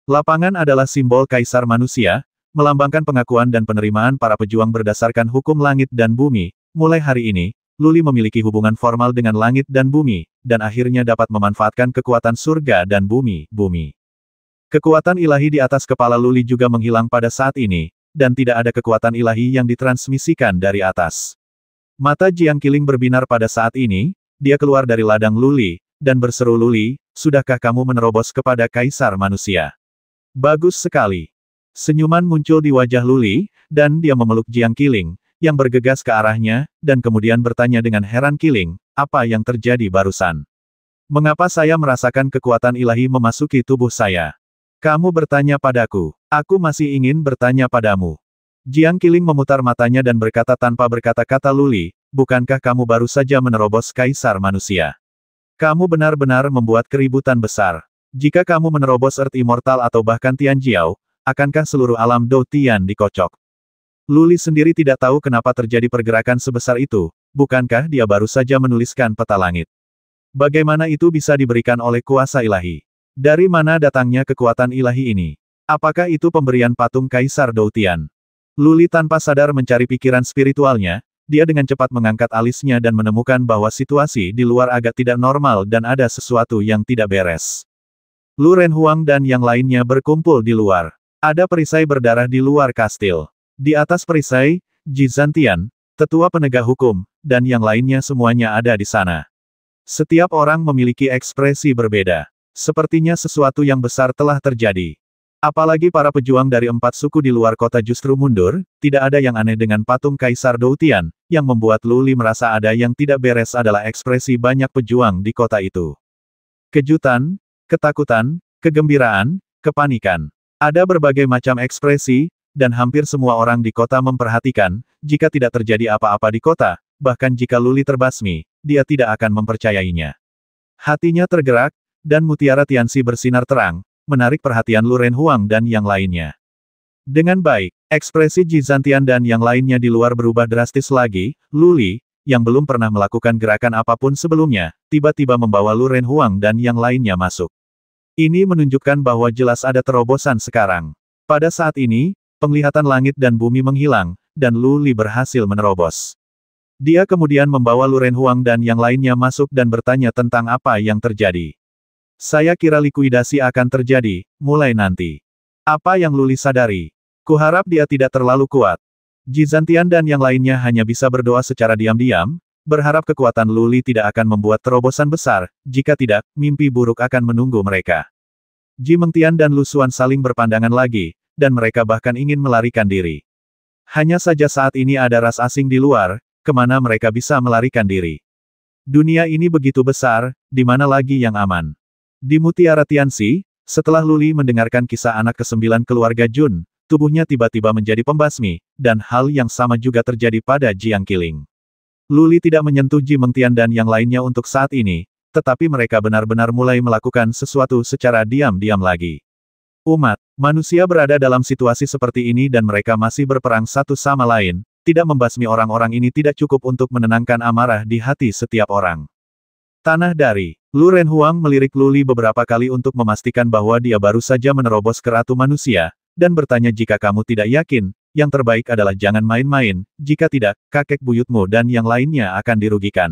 Lapangan adalah simbol kaisar manusia, melambangkan pengakuan dan penerimaan para pejuang berdasarkan hukum langit dan bumi. Mulai hari ini, Luli memiliki hubungan formal dengan langit dan bumi, dan akhirnya dapat memanfaatkan kekuatan surga dan bumi, bumi. Kekuatan ilahi di atas kepala Luli juga menghilang pada saat ini, dan tidak ada kekuatan ilahi yang ditransmisikan dari atas. Mata Jiang Kiling berbinar pada saat ini, dia keluar dari ladang Luli, dan berseru Luli, sudahkah kamu menerobos kepada kaisar manusia? Bagus sekali. Senyuman muncul di wajah Luli, dan dia memeluk Jiang Kiling, yang bergegas ke arahnya, dan kemudian bertanya dengan heran Kiling, apa yang terjadi barusan? Mengapa saya merasakan kekuatan ilahi memasuki tubuh saya? Kamu bertanya padaku, aku masih ingin bertanya padamu. Jiang Kiling memutar matanya dan berkata tanpa berkata-kata Luli, bukankah kamu baru saja menerobos kaisar manusia? Kamu benar-benar membuat keributan besar. Jika kamu menerobos Earth Immortal atau bahkan Tian Jiao, akankah seluruh alam Dou dikocok? Luli sendiri tidak tahu kenapa terjadi pergerakan sebesar itu, bukankah dia baru saja menuliskan peta langit? Bagaimana itu bisa diberikan oleh kuasa ilahi? Dari mana datangnya kekuatan ilahi ini? Apakah itu pemberian patung Kaisar Dou Luli tanpa sadar mencari pikiran spiritualnya, dia dengan cepat mengangkat alisnya dan menemukan bahwa situasi di luar agak tidak normal dan ada sesuatu yang tidak beres. Lu Huang dan yang lainnya berkumpul di luar. Ada perisai berdarah di luar kastil. Di atas perisai, Jizantian, tetua penegak hukum, dan yang lainnya semuanya ada di sana. Setiap orang memiliki ekspresi berbeda. Sepertinya sesuatu yang besar telah terjadi. Apalagi para pejuang dari empat suku di luar kota justru mundur, tidak ada yang aneh dengan patung Kaisar Doutian, yang membuat Luli merasa ada yang tidak beres adalah ekspresi banyak pejuang di kota itu. Kejutan, ketakutan, kegembiraan, kepanikan. Ada berbagai macam ekspresi, dan hampir semua orang di kota memperhatikan, jika tidak terjadi apa-apa di kota, bahkan jika Luli terbasmi, dia tidak akan mempercayainya. Hatinya tergerak, dan mutiara Tianxi bersinar terang, menarik perhatian Luren Huang dan yang lainnya. Dengan baik, ekspresi Jizantian dan yang lainnya di luar berubah drastis lagi, Luli, yang belum pernah melakukan gerakan apapun sebelumnya, tiba-tiba membawa Luren Huang dan yang lainnya masuk. Ini menunjukkan bahwa jelas ada terobosan sekarang. Pada saat ini, penglihatan langit dan bumi menghilang, dan Lu Li berhasil menerobos. Dia kemudian membawa Luren Huang dan yang lainnya masuk dan bertanya tentang apa yang terjadi. Saya kira likuidasi akan terjadi, mulai nanti. Apa yang Luli sadari? Kuharap dia tidak terlalu kuat. Jizantian dan yang lainnya hanya bisa berdoa secara diam-diam, berharap kekuatan Luli tidak akan membuat terobosan besar, jika tidak, mimpi buruk akan menunggu mereka. Ji Mengtian dan Lu Xuan saling berpandangan lagi, dan mereka bahkan ingin melarikan diri. Hanya saja saat ini ada ras asing di luar, kemana mereka bisa melarikan diri. Dunia ini begitu besar, di mana lagi yang aman. Di Mutiara Tianxi, setelah Luli mendengarkan kisah anak kesembilan keluarga Jun, tubuhnya tiba-tiba menjadi pembasmi, dan hal yang sama juga terjadi pada Jiang Qiling. Luli tidak menyentuh Ji Mengtian dan yang lainnya untuk saat ini, tetapi mereka benar-benar mulai melakukan sesuatu secara diam-diam lagi. Umat, manusia berada dalam situasi seperti ini dan mereka masih berperang satu sama lain, tidak membasmi orang-orang ini tidak cukup untuk menenangkan amarah di hati setiap orang. Tanah dari, Lu Ren Huang melirik Luli beberapa kali untuk memastikan bahwa dia baru saja menerobos keratu Manusia, dan bertanya jika kamu tidak yakin, yang terbaik adalah jangan main-main, jika tidak, kakek buyutmu dan yang lainnya akan dirugikan.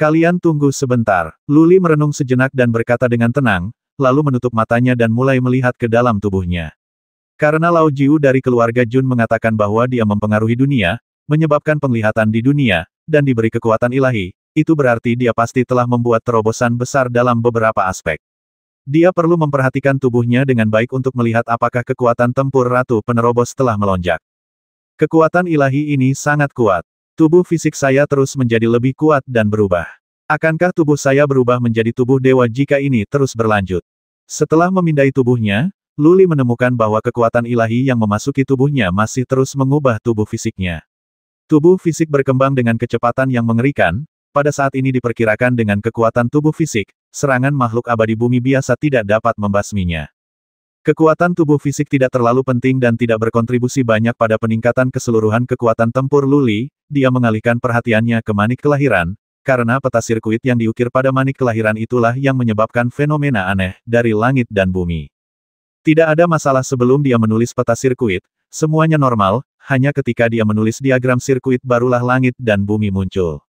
Kalian tunggu sebentar. Luli merenung sejenak dan berkata dengan tenang, lalu menutup matanya dan mulai melihat ke dalam tubuhnya. Karena Lao Jiu dari keluarga Jun mengatakan bahwa dia mempengaruhi dunia, menyebabkan penglihatan di dunia, dan diberi kekuatan ilahi, itu berarti dia pasti telah membuat terobosan besar dalam beberapa aspek. Dia perlu memperhatikan tubuhnya dengan baik untuk melihat apakah kekuatan tempur Ratu Penerobos telah melonjak. Kekuatan ilahi ini sangat kuat. Tubuh fisik saya terus menjadi lebih kuat dan berubah. Akankah tubuh saya berubah menjadi tubuh dewa jika ini terus berlanjut? Setelah memindai tubuhnya, Luli menemukan bahwa kekuatan ilahi yang memasuki tubuhnya masih terus mengubah tubuh fisiknya. Tubuh fisik berkembang dengan kecepatan yang mengerikan, pada saat ini diperkirakan dengan kekuatan tubuh fisik, serangan makhluk abadi bumi biasa tidak dapat membasminya. Kekuatan tubuh fisik tidak terlalu penting dan tidak berkontribusi banyak pada peningkatan keseluruhan kekuatan tempur Luli, dia mengalihkan perhatiannya ke manik kelahiran, karena peta sirkuit yang diukir pada manik kelahiran itulah yang menyebabkan fenomena aneh dari langit dan bumi. Tidak ada masalah sebelum dia menulis peta sirkuit, semuanya normal, hanya ketika dia menulis diagram sirkuit barulah langit dan bumi muncul.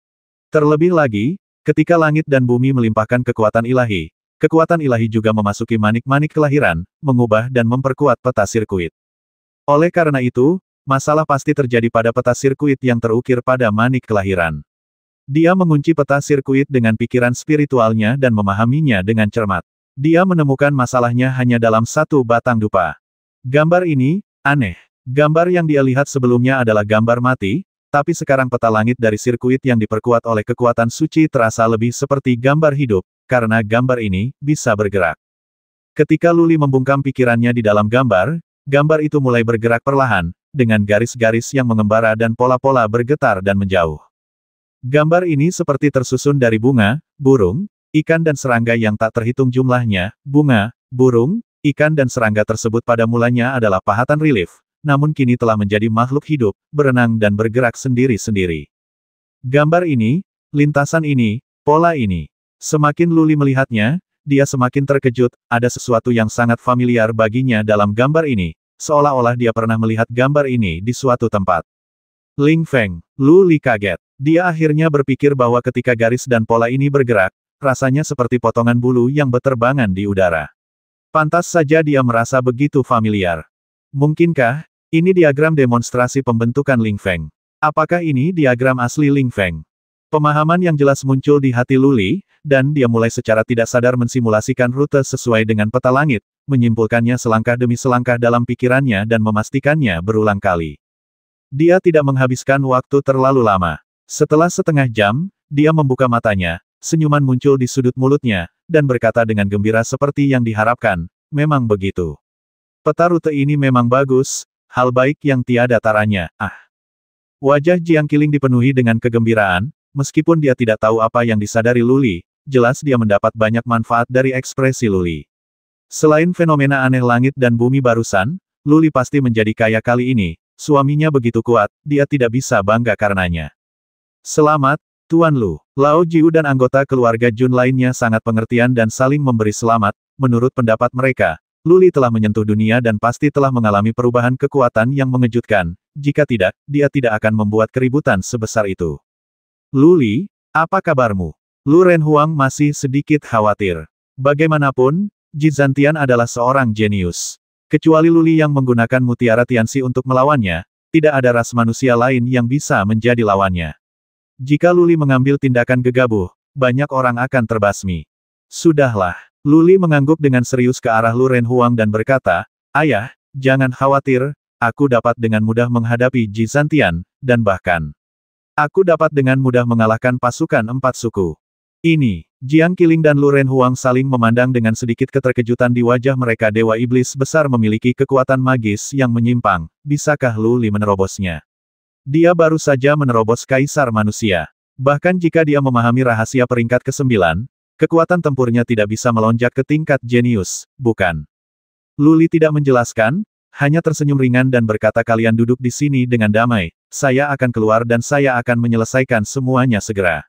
Terlebih lagi, Ketika langit dan bumi melimpahkan kekuatan ilahi, kekuatan ilahi juga memasuki manik-manik kelahiran, mengubah dan memperkuat peta sirkuit. Oleh karena itu, masalah pasti terjadi pada peta sirkuit yang terukir pada manik kelahiran. Dia mengunci peta sirkuit dengan pikiran spiritualnya dan memahaminya dengan cermat. Dia menemukan masalahnya hanya dalam satu batang dupa. Gambar ini, aneh. Gambar yang dia lihat sebelumnya adalah gambar mati, tapi sekarang peta langit dari sirkuit yang diperkuat oleh kekuatan suci terasa lebih seperti gambar hidup, karena gambar ini bisa bergerak. Ketika Luli membungkam pikirannya di dalam gambar, gambar itu mulai bergerak perlahan, dengan garis-garis yang mengembara dan pola-pola bergetar dan menjauh. Gambar ini seperti tersusun dari bunga, burung, ikan dan serangga yang tak terhitung jumlahnya, bunga, burung, ikan dan serangga tersebut pada mulanya adalah pahatan relief, namun kini telah menjadi makhluk hidup, berenang dan bergerak sendiri-sendiri. Gambar ini, lintasan ini, pola ini. Semakin Luli melihatnya, dia semakin terkejut, ada sesuatu yang sangat familiar baginya dalam gambar ini, seolah-olah dia pernah melihat gambar ini di suatu tempat. Ling Feng, Luli kaget. Dia akhirnya berpikir bahwa ketika garis dan pola ini bergerak, rasanya seperti potongan bulu yang beterbangan di udara. Pantas saja dia merasa begitu familiar. Mungkinkah, ini diagram demonstrasi pembentukan Ling Feng. Apakah ini diagram asli Ling Feng? Pemahaman yang jelas muncul di hati Luli, dan dia mulai secara tidak sadar mensimulasikan rute sesuai dengan peta langit, menyimpulkannya selangkah demi selangkah dalam pikirannya dan memastikannya berulang kali. Dia tidak menghabiskan waktu terlalu lama. Setelah setengah jam, dia membuka matanya, senyuman muncul di sudut mulutnya, dan berkata dengan gembira seperti yang diharapkan, memang begitu. Peta rute ini memang bagus, hal baik yang tiada taranya, ah. Wajah Jiang Qiling dipenuhi dengan kegembiraan, meskipun dia tidak tahu apa yang disadari Luli, jelas dia mendapat banyak manfaat dari ekspresi Luli. Selain fenomena aneh langit dan bumi barusan, Luli pasti menjadi kaya kali ini, suaminya begitu kuat, dia tidak bisa bangga karenanya. Selamat, Tuan Lu, Lao Jiu dan anggota keluarga Jun lainnya sangat pengertian dan saling memberi selamat, menurut pendapat mereka, Luli telah menyentuh dunia dan pasti telah mengalami perubahan kekuatan yang mengejutkan, jika tidak, dia tidak akan membuat keributan sebesar itu. Luli, apa kabarmu? Lu Ren Huang masih sedikit khawatir. Bagaimanapun, Jizantian adalah seorang jenius. Kecuali Luli yang menggunakan mutiara Tianxi untuk melawannya, tidak ada ras manusia lain yang bisa menjadi lawannya. Jika Luli mengambil tindakan gegabah, banyak orang akan terbasmi. Sudahlah. Luli mengangguk dengan serius ke arah Luren Huang dan berkata, Ayah, jangan khawatir, aku dapat dengan mudah menghadapi Ji Zantian, dan bahkan, aku dapat dengan mudah mengalahkan pasukan empat suku. Ini, Jiang Qiling dan Luren Huang saling memandang dengan sedikit keterkejutan di wajah mereka Dewa Iblis besar memiliki kekuatan magis yang menyimpang, bisakah Luli menerobosnya? Dia baru saja menerobos Kaisar Manusia. Bahkan jika dia memahami rahasia peringkat ke-9, Kekuatan tempurnya tidak bisa melonjak ke tingkat jenius, bukan? Luli tidak menjelaskan, hanya tersenyum ringan dan berkata kalian duduk di sini dengan damai, saya akan keluar dan saya akan menyelesaikan semuanya segera.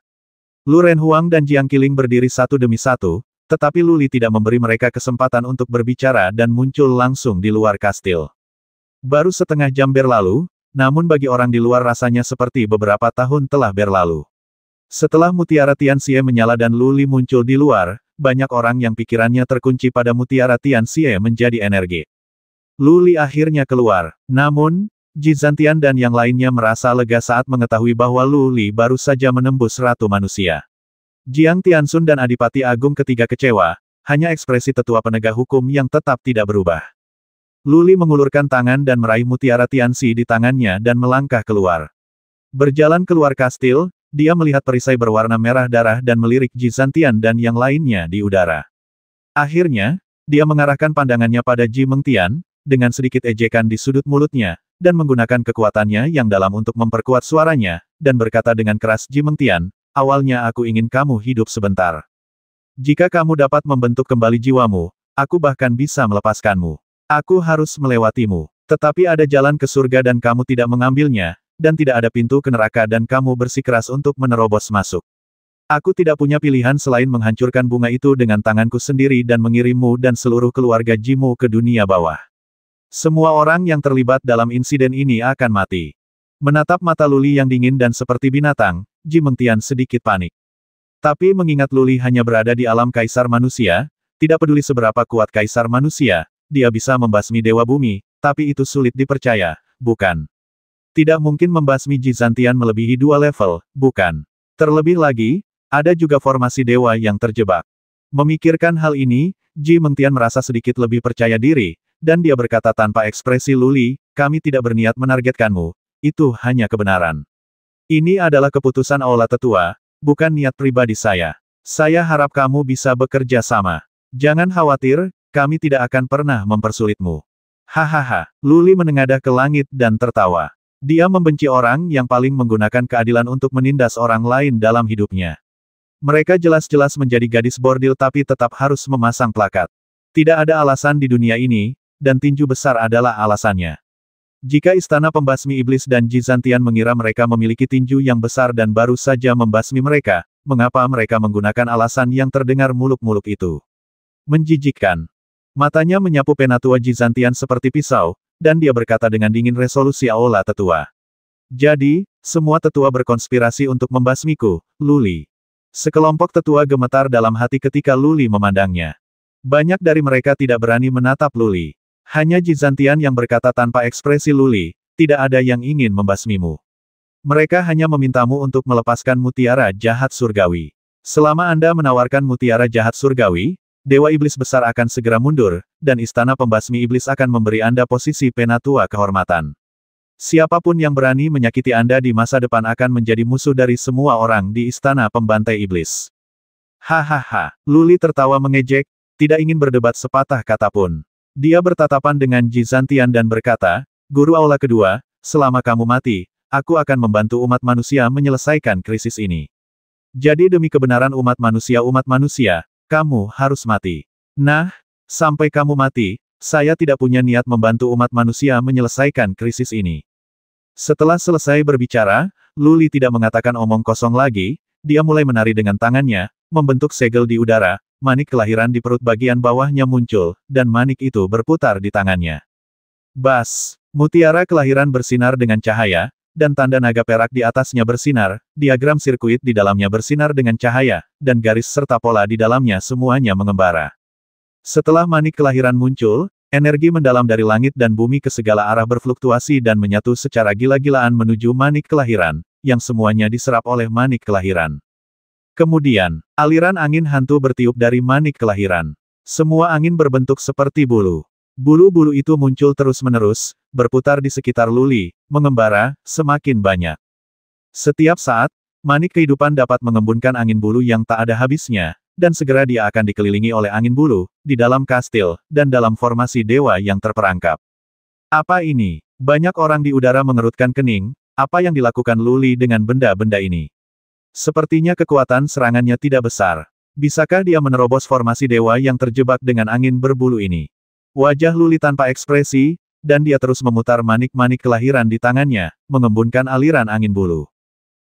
Lu Ren Huang dan Jiang Qiling berdiri satu demi satu, tetapi Luli tidak memberi mereka kesempatan untuk berbicara dan muncul langsung di luar kastil. Baru setengah jam berlalu, namun bagi orang di luar rasanya seperti beberapa tahun telah berlalu. Setelah mutiara Tian Tianxie menyala dan Luli muncul di luar, banyak orang yang pikirannya terkunci pada mutiara Tian Tianxie menjadi energi. Luli akhirnya keluar. Namun, Jizantian dan yang lainnya merasa lega saat mengetahui bahwa Luli baru saja menembus Ratu Manusia. Jiang Tiansun dan Adipati Agung ketiga kecewa, hanya ekspresi tetua penegak hukum yang tetap tidak berubah. Luli mengulurkan tangan dan meraih mutiara Tianxi di tangannya dan melangkah keluar. Berjalan keluar kastil, dia melihat perisai berwarna merah darah dan melirik Ji Zantian dan yang lainnya di udara. Akhirnya, dia mengarahkan pandangannya pada Ji Mengtian, dengan sedikit ejekan di sudut mulutnya, dan menggunakan kekuatannya yang dalam untuk memperkuat suaranya, dan berkata dengan keras Ji Mengtian, awalnya aku ingin kamu hidup sebentar. Jika kamu dapat membentuk kembali jiwamu, aku bahkan bisa melepaskanmu. Aku harus melewatimu. Tetapi ada jalan ke surga dan kamu tidak mengambilnya, dan tidak ada pintu ke neraka dan kamu bersikeras untuk menerobos masuk. Aku tidak punya pilihan selain menghancurkan bunga itu dengan tanganku sendiri dan mengirimmu dan seluruh keluarga Jimu ke dunia bawah. Semua orang yang terlibat dalam insiden ini akan mati. Menatap mata Luli yang dingin dan seperti binatang, Ji Mengtian sedikit panik. Tapi mengingat Luli hanya berada di alam kaisar manusia, tidak peduli seberapa kuat kaisar manusia, dia bisa membasmi dewa bumi, tapi itu sulit dipercaya, bukan? Tidak mungkin membasmi Jizantian melebihi dua level, bukan? Terlebih lagi, ada juga formasi dewa yang terjebak. Memikirkan hal ini, Ji Mengtian merasa sedikit lebih percaya diri, dan dia berkata tanpa ekspresi luli, kami tidak berniat menargetkanmu, itu hanya kebenaran. Ini adalah keputusan Aula Tetua, bukan niat pribadi saya. Saya harap kamu bisa bekerja sama. Jangan khawatir, kami tidak akan pernah mempersulitmu. Hahaha, Luli menengadah ke langit dan tertawa. Dia membenci orang yang paling menggunakan keadilan untuk menindas orang lain dalam hidupnya. Mereka jelas-jelas menjadi gadis bordil tapi tetap harus memasang plakat. Tidak ada alasan di dunia ini, dan tinju besar adalah alasannya. Jika istana pembasmi iblis dan Jizantian mengira mereka memiliki tinju yang besar dan baru saja membasmi mereka, mengapa mereka menggunakan alasan yang terdengar muluk-muluk itu? Menjijikkan. Matanya menyapu penatua Jizantian seperti pisau, dan dia berkata dengan dingin resolusi Aola tetua. Jadi, semua tetua berkonspirasi untuk membasmiku, Luli. Sekelompok tetua gemetar dalam hati ketika Luli memandangnya. Banyak dari mereka tidak berani menatap Luli. Hanya Jizantian yang berkata tanpa ekspresi Luli, tidak ada yang ingin membasmimu. Mereka hanya memintamu untuk melepaskan mutiara jahat surgawi. Selama Anda menawarkan mutiara jahat surgawi, Dewa Iblis Besar akan segera mundur, dan Istana Pembasmi Iblis akan memberi Anda posisi penatua kehormatan. Siapapun yang berani menyakiti Anda di masa depan akan menjadi musuh dari semua orang di Istana Pembantai Iblis. Hahaha, Luli tertawa mengejek, tidak ingin berdebat sepatah kata pun. Dia bertatapan dengan Jizantian dan berkata, Guru Aula kedua, selama kamu mati, aku akan membantu umat manusia menyelesaikan krisis ini. Jadi demi kebenaran umat manusia umat manusia, kamu harus mati. Nah, sampai kamu mati, saya tidak punya niat membantu umat manusia menyelesaikan krisis ini. Setelah selesai berbicara, Luli tidak mengatakan omong kosong lagi, dia mulai menari dengan tangannya, membentuk segel di udara, manik kelahiran di perut bagian bawahnya muncul, dan manik itu berputar di tangannya. Bas, mutiara kelahiran bersinar dengan cahaya, dan tanda naga perak di atasnya bersinar, diagram sirkuit di dalamnya bersinar dengan cahaya, dan garis serta pola di dalamnya semuanya mengembara. Setelah manik kelahiran muncul, energi mendalam dari langit dan bumi ke segala arah berfluktuasi dan menyatu secara gila-gilaan menuju manik kelahiran, yang semuanya diserap oleh manik kelahiran. Kemudian, aliran angin hantu bertiup dari manik kelahiran. Semua angin berbentuk seperti bulu. Bulu-bulu itu muncul terus-menerus, berputar di sekitar Luli, mengembara, semakin banyak. Setiap saat, manik kehidupan dapat mengembunkan angin bulu yang tak ada habisnya, dan segera dia akan dikelilingi oleh angin bulu, di dalam kastil, dan dalam formasi dewa yang terperangkap. Apa ini? Banyak orang di udara mengerutkan kening, apa yang dilakukan Luli dengan benda-benda ini? Sepertinya kekuatan serangannya tidak besar. Bisakah dia menerobos formasi dewa yang terjebak dengan angin berbulu ini? Wajah Luli tanpa ekspresi, dan dia terus memutar manik-manik kelahiran di tangannya, mengembunkan aliran angin bulu.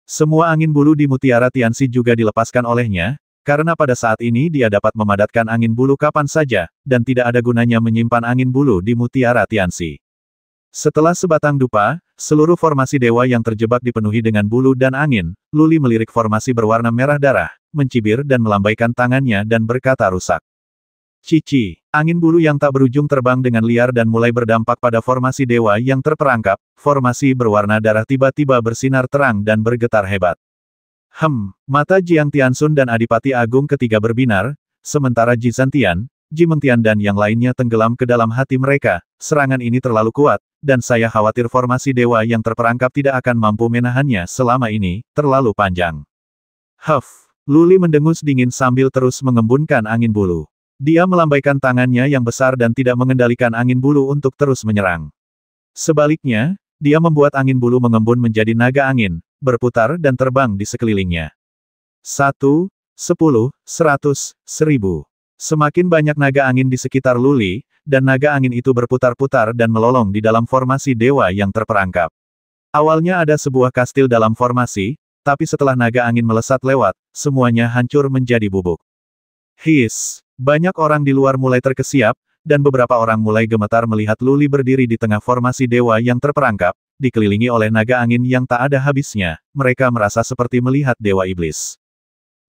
Semua angin bulu di mutiara Tianxi juga dilepaskan olehnya, karena pada saat ini dia dapat memadatkan angin bulu kapan saja, dan tidak ada gunanya menyimpan angin bulu di mutiara Tianxi. Setelah sebatang dupa, seluruh formasi dewa yang terjebak dipenuhi dengan bulu dan angin, Luli melirik formasi berwarna merah darah, mencibir dan melambaikan tangannya dan berkata rusak. Cici, angin bulu yang tak berujung terbang dengan liar dan mulai berdampak pada formasi dewa yang terperangkap, formasi berwarna darah tiba-tiba bersinar terang dan bergetar hebat. Hem, mata Jiang Tiansun dan Adipati Agung ketiga berbinar, sementara Ji Santian, Ji Mengtian dan yang lainnya tenggelam ke dalam hati mereka, serangan ini terlalu kuat, dan saya khawatir formasi dewa yang terperangkap tidak akan mampu menahannya selama ini, terlalu panjang. Huff, Luli mendengus dingin sambil terus mengembunkan angin bulu. Dia melambaikan tangannya yang besar dan tidak mengendalikan angin bulu untuk terus menyerang. Sebaliknya, dia membuat angin bulu mengembun menjadi naga angin, berputar dan terbang di sekelilingnya. Satu, sepuluh, seratus, seribu. Semakin banyak naga angin di sekitar Luli, dan naga angin itu berputar-putar dan melolong di dalam formasi dewa yang terperangkap. Awalnya ada sebuah kastil dalam formasi, tapi setelah naga angin melesat lewat, semuanya hancur menjadi bubuk. His! Banyak orang di luar mulai terkesiap, dan beberapa orang mulai gemetar melihat Luli berdiri di tengah formasi dewa yang terperangkap, dikelilingi oleh naga angin yang tak ada habisnya. Mereka merasa seperti melihat dewa iblis.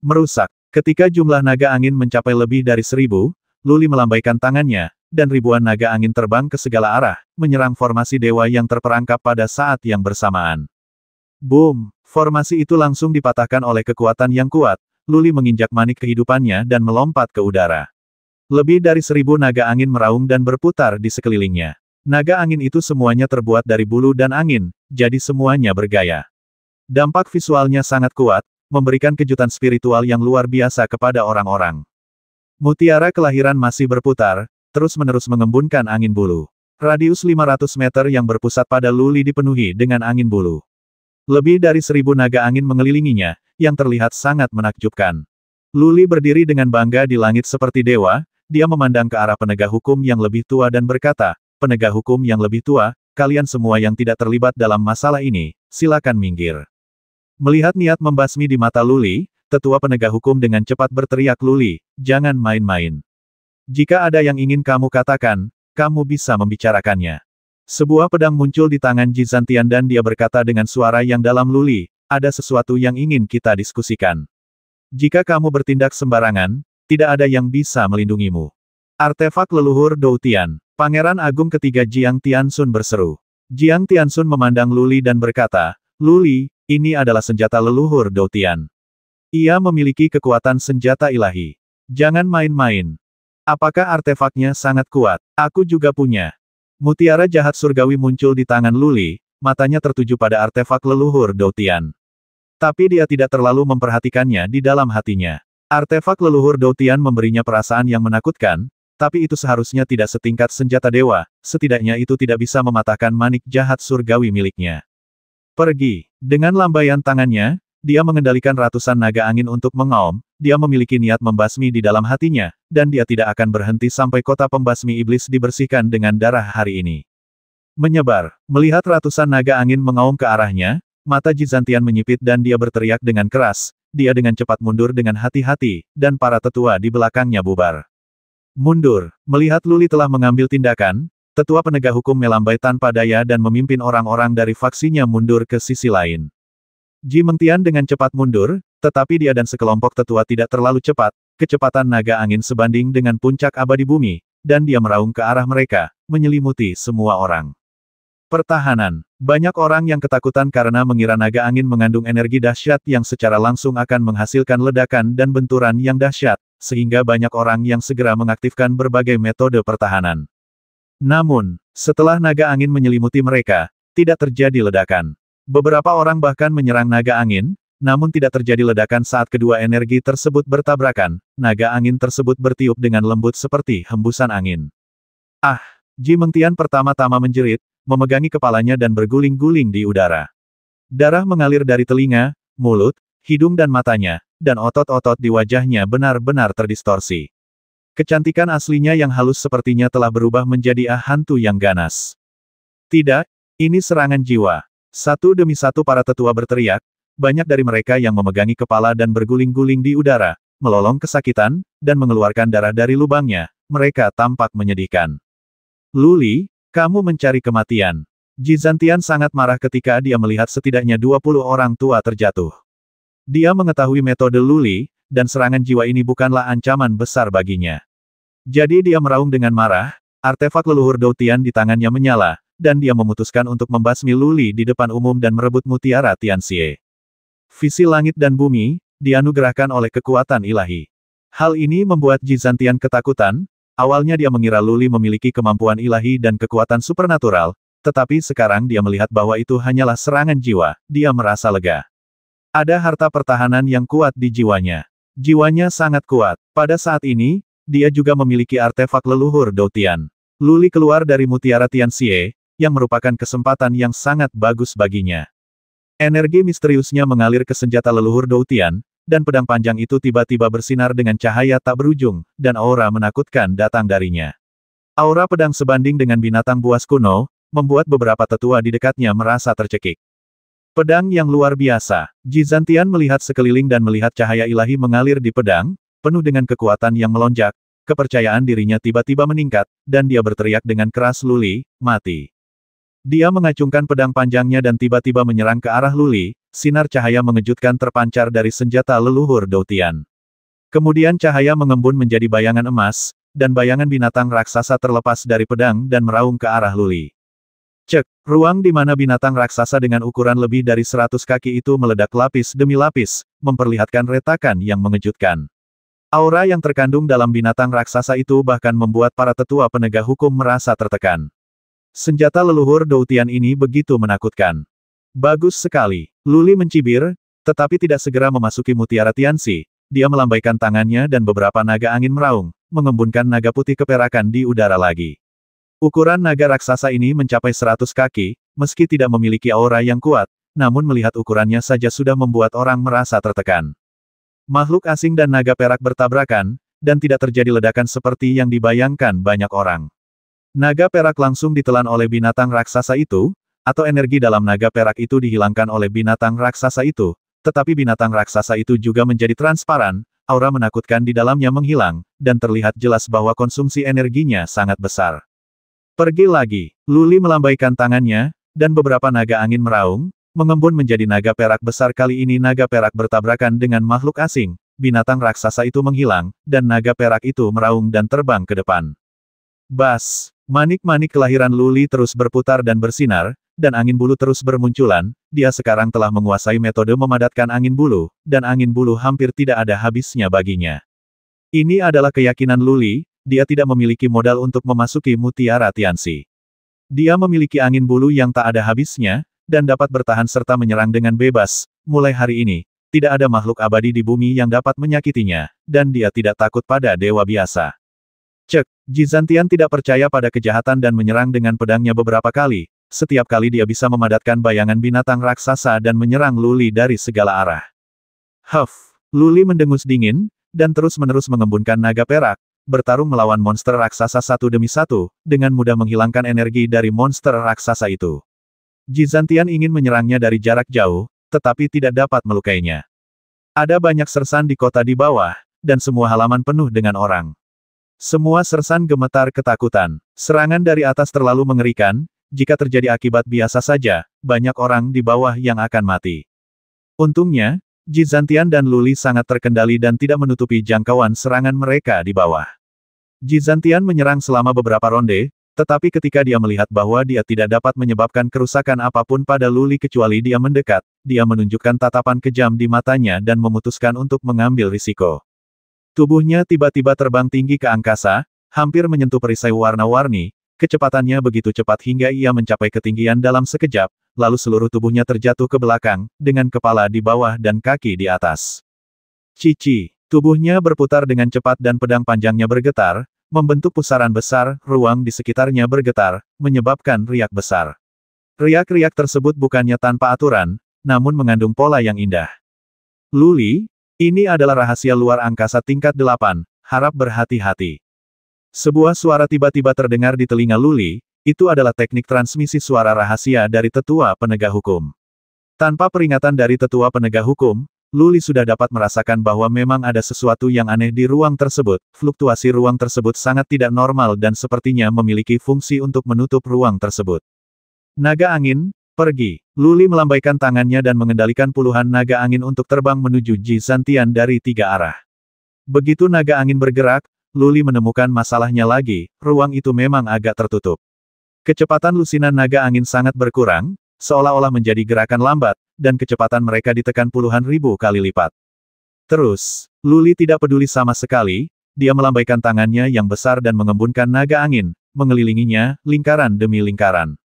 Merusak. Ketika jumlah naga angin mencapai lebih dari seribu, Luli melambaikan tangannya, dan ribuan naga angin terbang ke segala arah, menyerang formasi dewa yang terperangkap pada saat yang bersamaan. Boom! Formasi itu langsung dipatahkan oleh kekuatan yang kuat, Luli menginjak manik kehidupannya dan melompat ke udara. Lebih dari seribu naga angin meraung dan berputar di sekelilingnya. Naga angin itu semuanya terbuat dari bulu dan angin, jadi semuanya bergaya. Dampak visualnya sangat kuat, memberikan kejutan spiritual yang luar biasa kepada orang-orang. Mutiara kelahiran masih berputar, terus-menerus mengembunkan angin bulu. Radius 500 meter yang berpusat pada Luli dipenuhi dengan angin bulu. Lebih dari seribu naga angin mengelilinginya, yang terlihat sangat menakjubkan. Luli berdiri dengan bangga di langit seperti dewa, dia memandang ke arah penegak hukum yang lebih tua dan berkata, penegak hukum yang lebih tua, kalian semua yang tidak terlibat dalam masalah ini, silakan minggir. Melihat niat membasmi di mata Luli, tetua penegak hukum dengan cepat berteriak Luli, jangan main-main. Jika ada yang ingin kamu katakan, kamu bisa membicarakannya. Sebuah pedang muncul di tangan Jizantian dan dia berkata dengan suara yang dalam Luli, ada sesuatu yang ingin kita diskusikan. Jika kamu bertindak sembarangan, tidak ada yang bisa melindungimu. Artefak leluhur Doutian, Pangeran Agung ketiga Jiang Tiansun berseru. Jiang Tiansun memandang Luli dan berkata, Luli, ini adalah senjata leluhur Doutian. Ia memiliki kekuatan senjata ilahi. Jangan main-main. Apakah artefaknya sangat kuat? Aku juga punya. Mutiara jahat surgawi muncul di tangan Luli, matanya tertuju pada artefak leluhur Doutian. Tapi dia tidak terlalu memperhatikannya di dalam hatinya. Artefak leluhur Doutian memberinya perasaan yang menakutkan, tapi itu seharusnya tidak setingkat senjata dewa, setidaknya itu tidak bisa mematahkan manik jahat surgawi miliknya. Pergi. Dengan lambaian tangannya, dia mengendalikan ratusan naga angin untuk mengaum, dia memiliki niat membasmi di dalam hatinya, dan dia tidak akan berhenti sampai kota pembasmi iblis dibersihkan dengan darah hari ini. Menyebar, melihat ratusan naga angin mengaum ke arahnya, Mata Jizantian menyipit dan dia berteriak dengan keras, dia dengan cepat mundur dengan hati-hati, dan para tetua di belakangnya bubar. Mundur, melihat Luli telah mengambil tindakan, tetua penegak hukum melambai tanpa daya dan memimpin orang-orang dari faksinya mundur ke sisi lain. Ji Mengtian dengan cepat mundur, tetapi dia dan sekelompok tetua tidak terlalu cepat, kecepatan naga angin sebanding dengan puncak abadi bumi, dan dia meraung ke arah mereka, menyelimuti semua orang. Pertahanan. Banyak orang yang ketakutan karena mengira naga angin mengandung energi dahsyat yang secara langsung akan menghasilkan ledakan dan benturan yang dahsyat, sehingga banyak orang yang segera mengaktifkan berbagai metode pertahanan. Namun, setelah naga angin menyelimuti mereka, tidak terjadi ledakan. Beberapa orang bahkan menyerang naga angin, namun tidak terjadi ledakan saat kedua energi tersebut bertabrakan, naga angin tersebut bertiup dengan lembut seperti hembusan angin. Ah! Ji Mengtian pertama-tama menjerit, memegangi kepalanya dan berguling-guling di udara. Darah mengalir dari telinga, mulut, hidung dan matanya, dan otot-otot di wajahnya benar-benar terdistorsi. Kecantikan aslinya yang halus sepertinya telah berubah menjadi ah hantu yang ganas. Tidak, ini serangan jiwa. Satu demi satu para tetua berteriak, banyak dari mereka yang memegangi kepala dan berguling-guling di udara, melolong kesakitan, dan mengeluarkan darah dari lubangnya, mereka tampak menyedihkan. Luli, kamu mencari kematian. Jizantian sangat marah ketika dia melihat setidaknya 20 orang tua terjatuh. Dia mengetahui metode Luli, dan serangan jiwa ini bukanlah ancaman besar baginya. Jadi dia meraung dengan marah, artefak leluhur Doutian di tangannya menyala, dan dia memutuskan untuk membasmi Luli di depan umum dan merebut mutiara Tianxie. Visi langit dan bumi, dianugerahkan oleh kekuatan ilahi. Hal ini membuat Jizantian ketakutan, Awalnya dia mengira Luli memiliki kemampuan ilahi dan kekuatan supernatural, tetapi sekarang dia melihat bahwa itu hanyalah serangan jiwa, dia merasa lega. Ada harta pertahanan yang kuat di jiwanya. Jiwanya sangat kuat. Pada saat ini, dia juga memiliki artefak leluhur Doutian. Luli keluar dari mutiara Tian Xie, yang merupakan kesempatan yang sangat bagus baginya. Energi misteriusnya mengalir ke senjata leluhur Doutian, dan pedang panjang itu tiba-tiba bersinar dengan cahaya tak berujung, dan aura menakutkan datang darinya. Aura pedang sebanding dengan binatang buas kuno, membuat beberapa tetua di dekatnya merasa tercekik. Pedang yang luar biasa, Jizantian melihat sekeliling dan melihat cahaya ilahi mengalir di pedang, penuh dengan kekuatan yang melonjak, kepercayaan dirinya tiba-tiba meningkat, dan dia berteriak dengan keras Luli, mati. Dia mengacungkan pedang panjangnya dan tiba-tiba menyerang ke arah Luli, sinar cahaya mengejutkan terpancar dari senjata leluhur Doutian. Kemudian cahaya mengembun menjadi bayangan emas, dan bayangan binatang raksasa terlepas dari pedang dan meraung ke arah Luli. Cek, ruang di mana binatang raksasa dengan ukuran lebih dari 100 kaki itu meledak lapis demi lapis, memperlihatkan retakan yang mengejutkan. Aura yang terkandung dalam binatang raksasa itu bahkan membuat para tetua penegak hukum merasa tertekan. Senjata leluhur Doutian ini begitu menakutkan. Bagus sekali. Luli mencibir, tetapi tidak segera memasuki mutiara Tianxi. Dia melambaikan tangannya dan beberapa naga angin meraung, mengembunkan naga putih keperakan di udara lagi. Ukuran naga raksasa ini mencapai 100 kaki, meski tidak memiliki aura yang kuat, namun melihat ukurannya saja sudah membuat orang merasa tertekan. Makhluk asing dan naga perak bertabrakan, dan tidak terjadi ledakan seperti yang dibayangkan banyak orang. Naga perak langsung ditelan oleh binatang raksasa itu, atau energi dalam naga perak itu dihilangkan oleh binatang raksasa itu, tetapi binatang raksasa itu juga menjadi transparan, aura menakutkan di dalamnya menghilang, dan terlihat jelas bahwa konsumsi energinya sangat besar. Pergi lagi, Luli melambaikan tangannya, dan beberapa naga angin meraung, mengembun menjadi naga perak besar kali ini naga perak bertabrakan dengan makhluk asing, binatang raksasa itu menghilang, dan naga perak itu meraung dan terbang ke depan. Bas, manik-manik kelahiran Luli terus berputar dan bersinar, dan angin bulu terus bermunculan, dia sekarang telah menguasai metode memadatkan angin bulu, dan angin bulu hampir tidak ada habisnya baginya. Ini adalah keyakinan Luli, dia tidak memiliki modal untuk memasuki mutiara Tiansi. Dia memiliki angin bulu yang tak ada habisnya, dan dapat bertahan serta menyerang dengan bebas. Mulai hari ini, tidak ada makhluk abadi di bumi yang dapat menyakitinya, dan dia tidak takut pada dewa biasa. Cek, Jizantian tidak percaya pada kejahatan dan menyerang dengan pedangnya beberapa kali, setiap kali dia bisa memadatkan bayangan binatang raksasa dan menyerang Luli dari segala arah. Huff! Luli mendengus dingin, dan terus-menerus mengembunkan naga perak, bertarung melawan monster raksasa satu demi satu, dengan mudah menghilangkan energi dari monster raksasa itu. Jizantian ingin menyerangnya dari jarak jauh, tetapi tidak dapat melukainya. Ada banyak sersan di kota di bawah, dan semua halaman penuh dengan orang. Semua sersan gemetar ketakutan. Serangan dari atas terlalu mengerikan, jika terjadi akibat biasa saja, banyak orang di bawah yang akan mati. Untungnya, Jizantian dan Luli sangat terkendali dan tidak menutupi jangkauan serangan mereka di bawah. Jizantian menyerang selama beberapa ronde, tetapi ketika dia melihat bahwa dia tidak dapat menyebabkan kerusakan apapun pada Luli kecuali dia mendekat, dia menunjukkan tatapan kejam di matanya dan memutuskan untuk mengambil risiko. Tubuhnya tiba-tiba terbang tinggi ke angkasa, hampir menyentuh perisai warna-warni, Kecepatannya begitu cepat hingga ia mencapai ketinggian dalam sekejap, lalu seluruh tubuhnya terjatuh ke belakang, dengan kepala di bawah dan kaki di atas. Cici, tubuhnya berputar dengan cepat dan pedang panjangnya bergetar, membentuk pusaran besar, ruang di sekitarnya bergetar, menyebabkan riak besar. Riak-riak tersebut bukannya tanpa aturan, namun mengandung pola yang indah. Luli, ini adalah rahasia luar angkasa tingkat delapan, harap berhati-hati. Sebuah suara tiba-tiba terdengar di telinga Luli, itu adalah teknik transmisi suara rahasia dari tetua penegak hukum. Tanpa peringatan dari tetua penegak hukum, Luli sudah dapat merasakan bahwa memang ada sesuatu yang aneh di ruang tersebut, fluktuasi ruang tersebut sangat tidak normal dan sepertinya memiliki fungsi untuk menutup ruang tersebut. Naga angin, pergi. Luli melambaikan tangannya dan mengendalikan puluhan naga angin untuk terbang menuju Ji Santian dari tiga arah. Begitu naga angin bergerak, Luli menemukan masalahnya lagi, ruang itu memang agak tertutup. Kecepatan lusinan naga angin sangat berkurang, seolah-olah menjadi gerakan lambat, dan kecepatan mereka ditekan puluhan ribu kali lipat. Terus, Luli tidak peduli sama sekali, dia melambaikan tangannya yang besar dan mengembunkan naga angin, mengelilinginya, lingkaran demi lingkaran.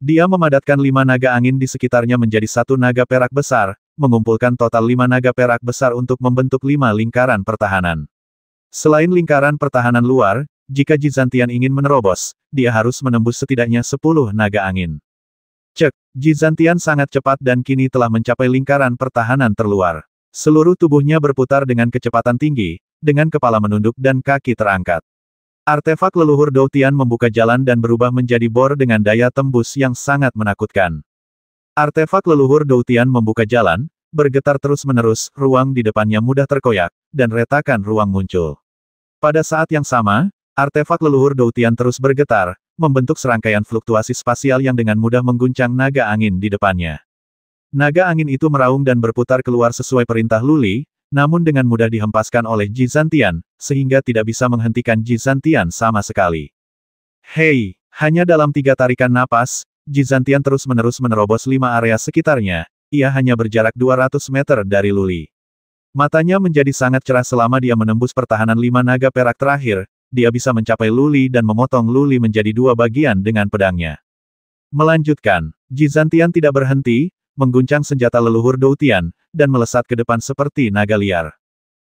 Dia memadatkan lima naga angin di sekitarnya menjadi satu naga perak besar, mengumpulkan total lima naga perak besar untuk membentuk lima lingkaran pertahanan. Selain lingkaran pertahanan luar, jika Jizantian ingin menerobos, dia harus menembus setidaknya 10 naga angin. Cek, Jizantian sangat cepat dan kini telah mencapai lingkaran pertahanan terluar. Seluruh tubuhnya berputar dengan kecepatan tinggi, dengan kepala menunduk dan kaki terangkat. Artefak leluhur Doutian membuka jalan dan berubah menjadi bor dengan daya tembus yang sangat menakutkan. Artefak leluhur Doutian membuka jalan, bergetar terus-menerus, ruang di depannya mudah terkoyak, dan retakan ruang muncul. Pada saat yang sama, artefak leluhur Doutian terus bergetar, membentuk serangkaian fluktuasi spasial yang dengan mudah mengguncang naga angin di depannya. Naga angin itu meraung dan berputar keluar sesuai perintah Luli, namun dengan mudah dihempaskan oleh Jizantian, sehingga tidak bisa menghentikan Jizantian sama sekali. Hei, hanya dalam tiga tarikan napas, Jizantian terus-menerus menerobos lima area sekitarnya, ia hanya berjarak 200 meter dari Luli. Matanya menjadi sangat cerah selama dia menembus pertahanan lima naga perak terakhir, dia bisa mencapai Luli dan memotong Luli menjadi dua bagian dengan pedangnya. Melanjutkan, Jizantian tidak berhenti, mengguncang senjata leluhur Doutian, dan melesat ke depan seperti naga liar.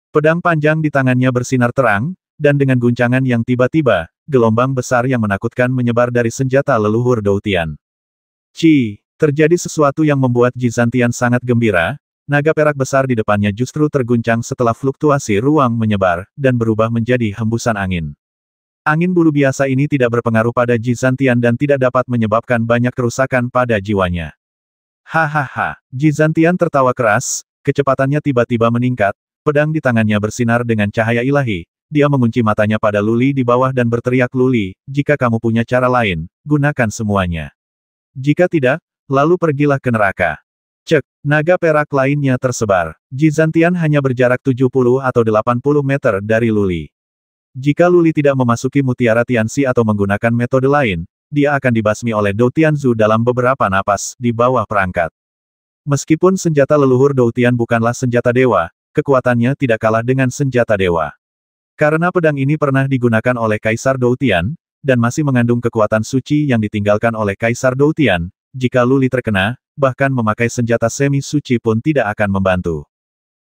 Pedang panjang di tangannya bersinar terang, dan dengan guncangan yang tiba-tiba, gelombang besar yang menakutkan menyebar dari senjata leluhur Doutian. Ci, terjadi sesuatu yang membuat Jizantian sangat gembira, Naga perak besar di depannya justru terguncang setelah fluktuasi ruang menyebar, dan berubah menjadi hembusan angin. Angin bulu biasa ini tidak berpengaruh pada Jizantian dan tidak dapat menyebabkan banyak kerusakan pada jiwanya. Hahaha, Jizantian tertawa keras, kecepatannya tiba-tiba meningkat, pedang di tangannya bersinar dengan cahaya ilahi, dia mengunci matanya pada Luli di bawah dan berteriak Luli, jika kamu punya cara lain, gunakan semuanya. Jika tidak, lalu pergilah ke neraka. Cek, naga perak lainnya tersebar. Jizantian hanya berjarak 70 atau 80 meter dari Luli. Jika Luli tidak memasuki mutiara Tianxi atau menggunakan metode lain, dia akan dibasmi oleh Dou Tianzu dalam beberapa napas di bawah perangkat. Meskipun senjata leluhur Dou Tian bukanlah senjata dewa, kekuatannya tidak kalah dengan senjata dewa. Karena pedang ini pernah digunakan oleh Kaisar Dou Tian, dan masih mengandung kekuatan suci yang ditinggalkan oleh Kaisar Dou Tian, jika Luli terkena, bahkan memakai senjata semi suci pun tidak akan membantu.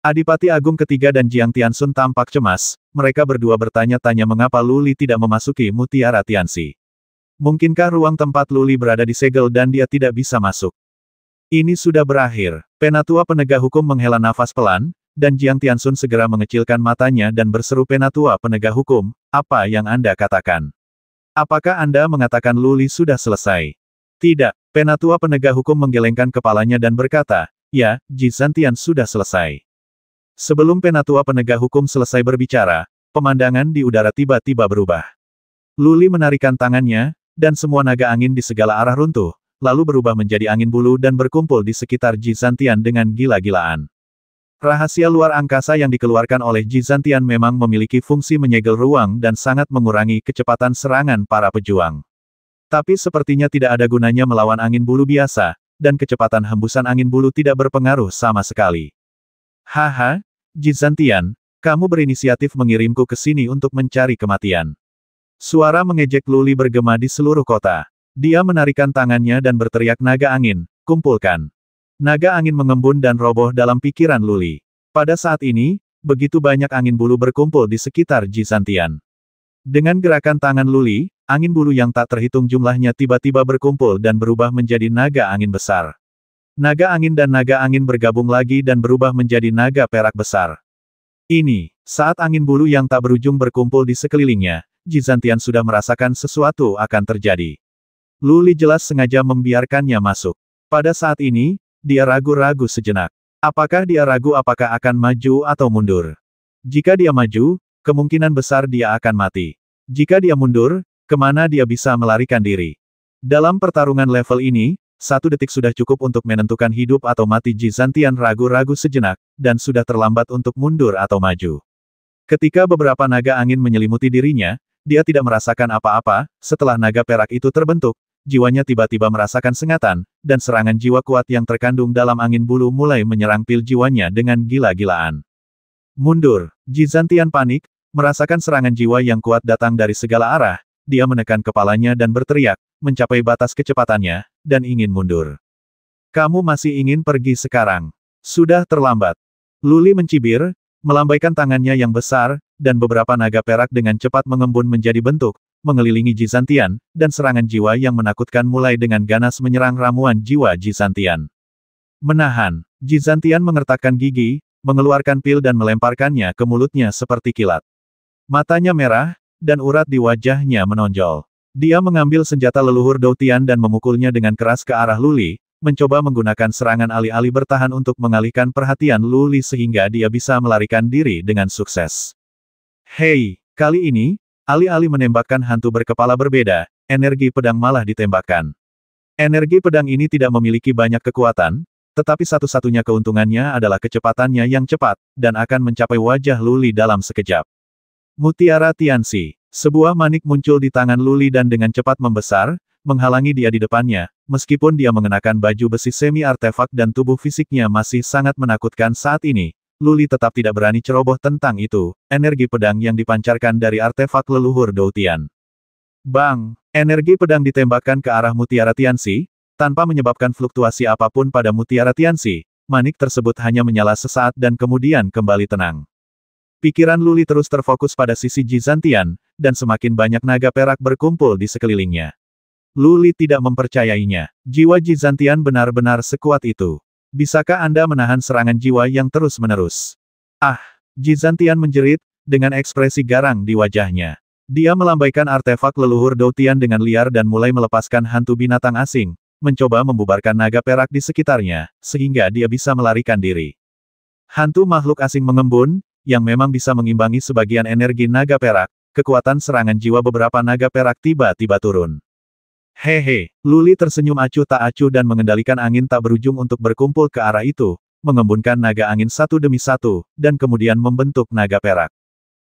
Adipati Agung ketiga dan Jiang Tiansun tampak cemas, mereka berdua bertanya-tanya mengapa Luli tidak memasuki Mutiara Tiansi. Mungkinkah ruang tempat Luli berada di segel dan dia tidak bisa masuk? Ini sudah berakhir. Penatua penegak hukum menghela nafas pelan, dan Jiang Tiansun segera mengecilkan matanya dan berseru Penatua penegak hukum, apa yang Anda katakan? Apakah Anda mengatakan Luli sudah selesai? Tidak, Penatua penegak hukum menggelengkan kepalanya dan berkata, ya, Jizantian sudah selesai. Sebelum penatua penegak hukum selesai berbicara, pemandangan di udara tiba-tiba berubah. Luli menarikan tangannya, dan semua naga angin di segala arah runtuh, lalu berubah menjadi angin bulu dan berkumpul di sekitar Jizantian dengan gila-gilaan. Rahasia luar angkasa yang dikeluarkan oleh Jizantian memang memiliki fungsi menyegel ruang dan sangat mengurangi kecepatan serangan para pejuang. Tapi sepertinya tidak ada gunanya melawan angin bulu biasa, dan kecepatan hembusan angin bulu tidak berpengaruh sama sekali. Haha, Jizantian, kamu berinisiatif mengirimku ke sini untuk mencari kematian. Suara mengejek Luli bergema di seluruh kota. Dia menarikan tangannya dan berteriak naga angin, kumpulkan. Naga angin mengembun dan roboh dalam pikiran Luli. Pada saat ini, begitu banyak angin bulu berkumpul di sekitar Jizantian. Dengan gerakan tangan Luli, Angin bulu yang tak terhitung jumlahnya tiba-tiba berkumpul dan berubah menjadi naga angin besar. Naga angin dan naga angin bergabung lagi dan berubah menjadi naga perak besar. Ini, saat angin bulu yang tak berujung berkumpul di sekelilingnya, Jizantian sudah merasakan sesuatu akan terjadi. Luli jelas sengaja membiarkannya masuk. Pada saat ini, dia ragu-ragu sejenak. Apakah dia ragu apakah akan maju atau mundur? Jika dia maju, kemungkinan besar dia akan mati. Jika dia mundur, Kemana dia bisa melarikan diri? Dalam pertarungan level ini, satu detik sudah cukup untuk menentukan hidup atau mati Jizantian ragu-ragu sejenak, dan sudah terlambat untuk mundur atau maju. Ketika beberapa naga angin menyelimuti dirinya, dia tidak merasakan apa-apa, setelah naga perak itu terbentuk, jiwanya tiba-tiba merasakan sengatan, dan serangan jiwa kuat yang terkandung dalam angin bulu mulai menyerang pil jiwanya dengan gila-gilaan. Mundur, Jizantian panik, merasakan serangan jiwa yang kuat datang dari segala arah, dia menekan kepalanya dan berteriak, mencapai batas kecepatannya, dan ingin mundur. Kamu masih ingin pergi sekarang. Sudah terlambat. Luli mencibir, melambaikan tangannya yang besar, dan beberapa naga perak dengan cepat mengembun menjadi bentuk, mengelilingi Jizantian, dan serangan jiwa yang menakutkan mulai dengan ganas menyerang ramuan jiwa Jizantian. Menahan, Jizantian mengertakkan gigi, mengeluarkan pil dan melemparkannya ke mulutnya seperti kilat. Matanya merah, dan urat di wajahnya menonjol. Dia mengambil senjata leluhur Doutian dan memukulnya dengan keras ke arah Luli, mencoba menggunakan serangan alih-alih bertahan untuk mengalihkan perhatian Luli sehingga dia bisa melarikan diri dengan sukses. Hei, kali ini, alih-alih menembakkan hantu berkepala berbeda, energi pedang malah ditembakkan. Energi pedang ini tidak memiliki banyak kekuatan, tetapi satu-satunya keuntungannya adalah kecepatannya yang cepat, dan akan mencapai wajah Luli dalam sekejap. Mutiara Tianxi, sebuah manik muncul di tangan Luli dan dengan cepat membesar, menghalangi dia di depannya, meskipun dia mengenakan baju besi semi artefak dan tubuh fisiknya masih sangat menakutkan saat ini, Luli tetap tidak berani ceroboh tentang itu, energi pedang yang dipancarkan dari artefak leluhur Doutian. Bang! Energi pedang ditembakkan ke arah mutiara Tianxi, tanpa menyebabkan fluktuasi apapun pada mutiara Tianxi, manik tersebut hanya menyala sesaat dan kemudian kembali tenang. Pikiran Luli terus terfokus pada sisi Jizantian, dan semakin banyak naga perak berkumpul di sekelilingnya. Luli tidak mempercayainya. Jiwa Jizantian benar-benar sekuat itu. Bisakah Anda menahan serangan jiwa yang terus-menerus? Ah! Jizantian menjerit, dengan ekspresi garang di wajahnya. Dia melambaikan artefak leluhur Doutian dengan liar dan mulai melepaskan hantu binatang asing, mencoba membubarkan naga perak di sekitarnya, sehingga dia bisa melarikan diri. Hantu makhluk asing mengembun, yang memang bisa mengimbangi sebagian energi naga perak, kekuatan serangan jiwa beberapa naga perak tiba-tiba turun. Hehe, Luli tersenyum acuh tak acuh dan mengendalikan angin tak berujung untuk berkumpul ke arah itu, mengembunkan naga angin satu demi satu, dan kemudian membentuk naga perak.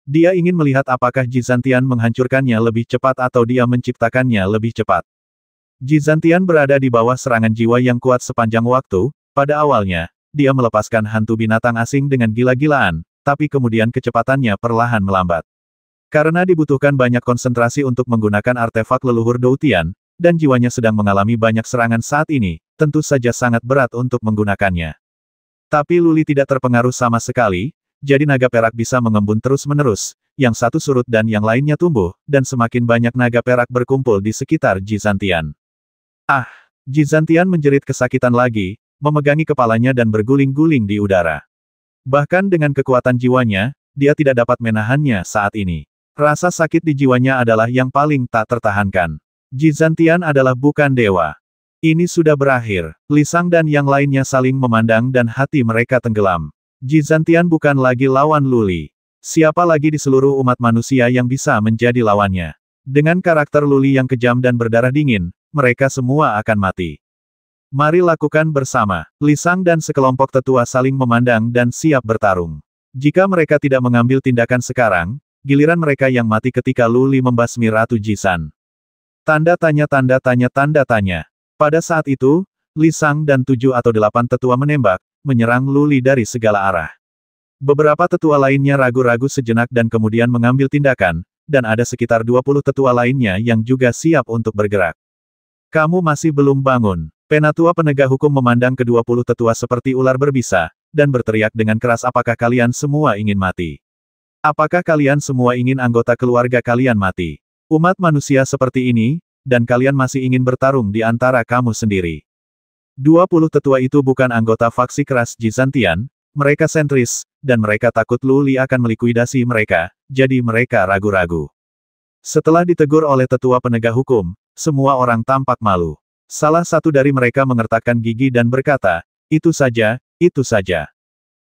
Dia ingin melihat apakah Jizantian menghancurkannya lebih cepat atau dia menciptakannya lebih cepat. Jizantian berada di bawah serangan jiwa yang kuat sepanjang waktu, pada awalnya, dia melepaskan hantu binatang asing dengan gila-gilaan, tapi kemudian kecepatannya perlahan melambat. Karena dibutuhkan banyak konsentrasi untuk menggunakan artefak leluhur Doutian, dan jiwanya sedang mengalami banyak serangan saat ini, tentu saja sangat berat untuk menggunakannya. Tapi Luli tidak terpengaruh sama sekali, jadi naga perak bisa mengembun terus-menerus, yang satu surut dan yang lainnya tumbuh, dan semakin banyak naga perak berkumpul di sekitar Jizantian. Ah! Jizantian menjerit kesakitan lagi, memegangi kepalanya dan berguling-guling di udara. Bahkan dengan kekuatan jiwanya, dia tidak dapat menahannya saat ini. Rasa sakit di jiwanya adalah yang paling tak tertahankan. Jizantian adalah bukan dewa. Ini sudah berakhir. Lisang dan yang lainnya saling memandang dan hati mereka tenggelam. Jizantian bukan lagi lawan Luli. Siapa lagi di seluruh umat manusia yang bisa menjadi lawannya? Dengan karakter Luli yang kejam dan berdarah dingin, mereka semua akan mati. Mari lakukan bersama. Lisang dan sekelompok tetua saling memandang dan siap bertarung. Jika mereka tidak mengambil tindakan sekarang, giliran mereka yang mati ketika Luli membasmi Ratu Jisan. Tanda tanya tanda tanya tanda tanya. Pada saat itu, Lisang dan tujuh atau delapan tetua menembak, menyerang Luli dari segala arah. Beberapa tetua lainnya ragu-ragu sejenak dan kemudian mengambil tindakan, dan ada sekitar 20 tetua lainnya yang juga siap untuk bergerak. Kamu masih belum bangun. Penatua penegak hukum memandang kedua puluh tetua seperti ular berbisa, dan berteriak dengan keras apakah kalian semua ingin mati? Apakah kalian semua ingin anggota keluarga kalian mati? Umat manusia seperti ini, dan kalian masih ingin bertarung di antara kamu sendiri. Dua puluh tetua itu bukan anggota faksi keras jizantian mereka sentris, dan mereka takut Luli akan melikuidasi mereka, jadi mereka ragu-ragu. Setelah ditegur oleh tetua penegak hukum, semua orang tampak malu. Salah satu dari mereka mengertakkan gigi dan berkata, itu saja, itu saja.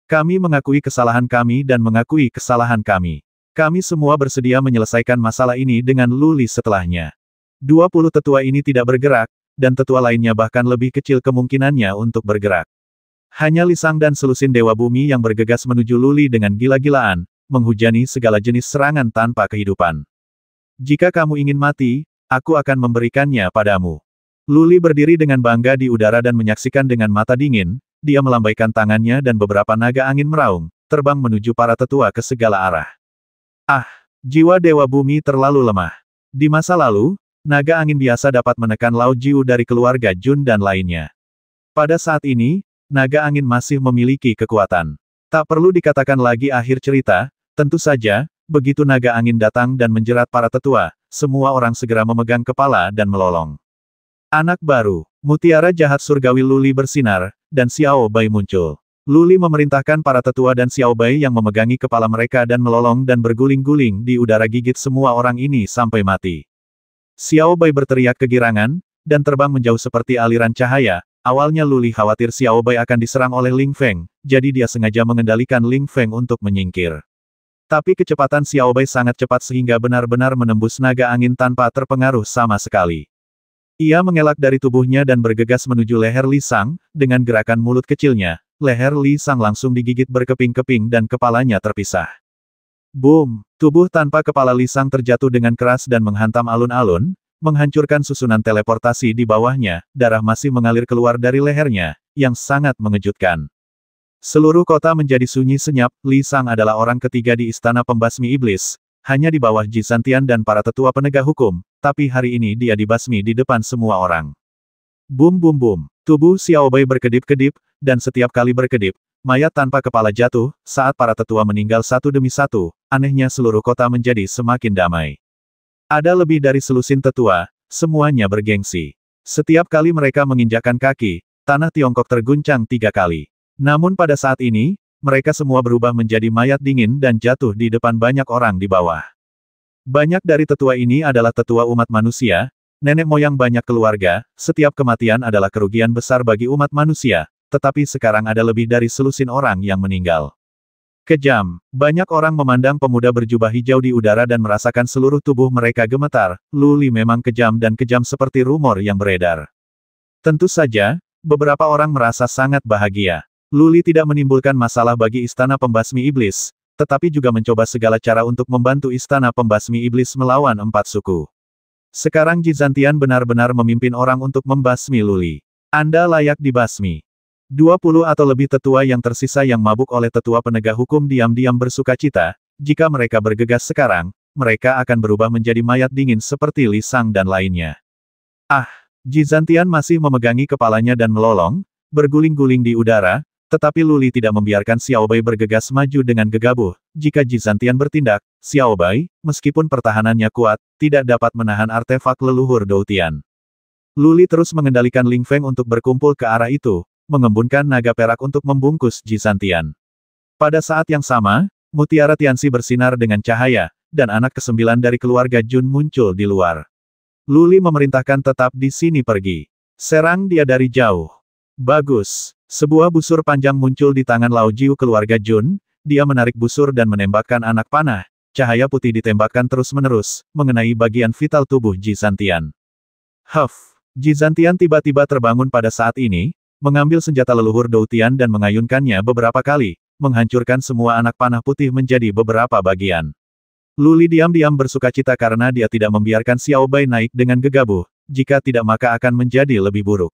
Kami mengakui kesalahan kami dan mengakui kesalahan kami. Kami semua bersedia menyelesaikan masalah ini dengan luli setelahnya. Dua puluh tetua ini tidak bergerak, dan tetua lainnya bahkan lebih kecil kemungkinannya untuk bergerak. Hanya Lisang dan selusin Dewa Bumi yang bergegas menuju Luli dengan gila-gilaan, menghujani segala jenis serangan tanpa kehidupan. Jika kamu ingin mati, aku akan memberikannya padamu. Luli berdiri dengan bangga di udara dan menyaksikan dengan mata dingin, dia melambaikan tangannya dan beberapa naga angin meraung, terbang menuju para tetua ke segala arah. Ah, jiwa Dewa Bumi terlalu lemah. Di masa lalu, naga angin biasa dapat menekan Lao Jiu dari keluarga Jun dan lainnya. Pada saat ini, naga angin masih memiliki kekuatan. Tak perlu dikatakan lagi akhir cerita, tentu saja, begitu naga angin datang dan menjerat para tetua, semua orang segera memegang kepala dan melolong. Anak baru, mutiara jahat surgawi Luli bersinar, dan Xiao Bai muncul. Luli memerintahkan para tetua dan Xiao Bai yang memegangi kepala mereka dan melolong dan berguling-guling di udara gigit semua orang ini sampai mati. Xiao Bai berteriak kegirangan, dan terbang menjauh seperti aliran cahaya, awalnya Luli khawatir Xiao Bai akan diserang oleh Ling Feng, jadi dia sengaja mengendalikan Ling Feng untuk menyingkir. Tapi kecepatan Xiao Bai sangat cepat sehingga benar-benar menembus naga angin tanpa terpengaruh sama sekali. Ia mengelak dari tubuhnya dan bergegas menuju leher Li Sang, dengan gerakan mulut kecilnya, leher Li Sang langsung digigit berkeping-keping dan kepalanya terpisah. Boom! Tubuh tanpa kepala Li Sang terjatuh dengan keras dan menghantam alun-alun, menghancurkan susunan teleportasi di bawahnya, darah masih mengalir keluar dari lehernya, yang sangat mengejutkan. Seluruh kota menjadi sunyi senyap, Li Sang adalah orang ketiga di istana pembasmi iblis, hanya di bawah Ji Santian dan para tetua penegak hukum, tapi hari ini dia dibasmi di depan semua orang. Bum bum bum, tubuh Xiaobai berkedip-kedip, dan setiap kali berkedip, mayat tanpa kepala jatuh, saat para tetua meninggal satu demi satu, anehnya seluruh kota menjadi semakin damai. Ada lebih dari selusin tetua, semuanya bergengsi. Setiap kali mereka menginjakan kaki, tanah Tiongkok terguncang tiga kali. Namun pada saat ini, mereka semua berubah menjadi mayat dingin dan jatuh di depan banyak orang di bawah. Banyak dari tetua ini adalah tetua umat manusia, nenek moyang banyak keluarga, setiap kematian adalah kerugian besar bagi umat manusia, tetapi sekarang ada lebih dari selusin orang yang meninggal. Kejam, banyak orang memandang pemuda berjubah hijau di udara dan merasakan seluruh tubuh mereka gemetar, Luli memang kejam dan kejam seperti rumor yang beredar. Tentu saja, beberapa orang merasa sangat bahagia. Luli tidak menimbulkan masalah bagi istana pembasmi iblis, tetapi juga mencoba segala cara untuk membantu istana pembasmi iblis melawan empat suku. Sekarang Jizantian benar-benar memimpin orang untuk membasmi Luli. Anda layak dibasmi. 20 atau lebih tetua yang tersisa yang mabuk oleh tetua penegak hukum diam-diam bersuka cita, jika mereka bergegas sekarang, mereka akan berubah menjadi mayat dingin seperti Li Sang dan lainnya. Ah, Jizantian masih memegangi kepalanya dan melolong, berguling-guling di udara, tetapi Luli tidak membiarkan Xiao Bai bergegas maju dengan gegabah. Jika Jizantian bertindak, Xiao Bai meskipun pertahanannya kuat, tidak dapat menahan artefak leluhur Doutian. Luli terus mengendalikan Ling Feng untuk berkumpul ke arah itu, mengembunkan naga perak untuk membungkus Jizantian. Pada saat yang sama, Mutiara Tianxi bersinar dengan cahaya, dan anak kesembilan dari keluarga Jun muncul di luar. Luli memerintahkan tetap di sini pergi. Serang dia dari jauh. Bagus. Sebuah busur panjang muncul di tangan Lao Jiu keluarga Jun, dia menarik busur dan menembakkan anak panah, cahaya putih ditembakkan terus-menerus, mengenai bagian vital tubuh Ji Jizantian. Huff! Jizantian tiba-tiba terbangun pada saat ini, mengambil senjata leluhur Doutian dan mengayunkannya beberapa kali, menghancurkan semua anak panah putih menjadi beberapa bagian. Luli diam-diam bersuka cita karena dia tidak membiarkan Xiao Bai naik dengan gegabah, jika tidak maka akan menjadi lebih buruk.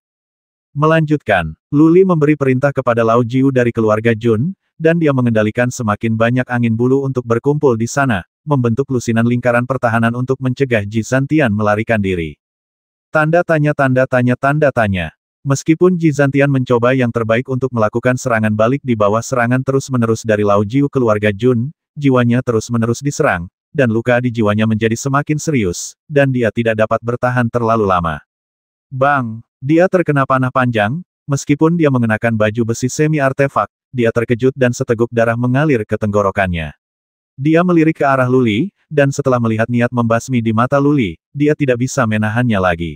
Melanjutkan, Luli memberi perintah kepada Lao Jiu dari keluarga Jun, dan dia mengendalikan semakin banyak angin bulu untuk berkumpul di sana, membentuk lusinan lingkaran pertahanan untuk mencegah Ji Zantian melarikan diri. Tanda tanya tanda tanya tanda tanya. Meskipun Ji Zantian mencoba yang terbaik untuk melakukan serangan balik di bawah serangan terus-menerus dari Lao Jiu keluarga Jun, jiwanya terus-menerus diserang, dan luka di jiwanya menjadi semakin serius, dan dia tidak dapat bertahan terlalu lama. Bang! Dia terkena panah panjang, meskipun dia mengenakan baju besi semi-artefak, dia terkejut dan seteguk darah mengalir ke tenggorokannya. Dia melirik ke arah Luli, dan setelah melihat niat membasmi di mata Luli, dia tidak bisa menahannya lagi.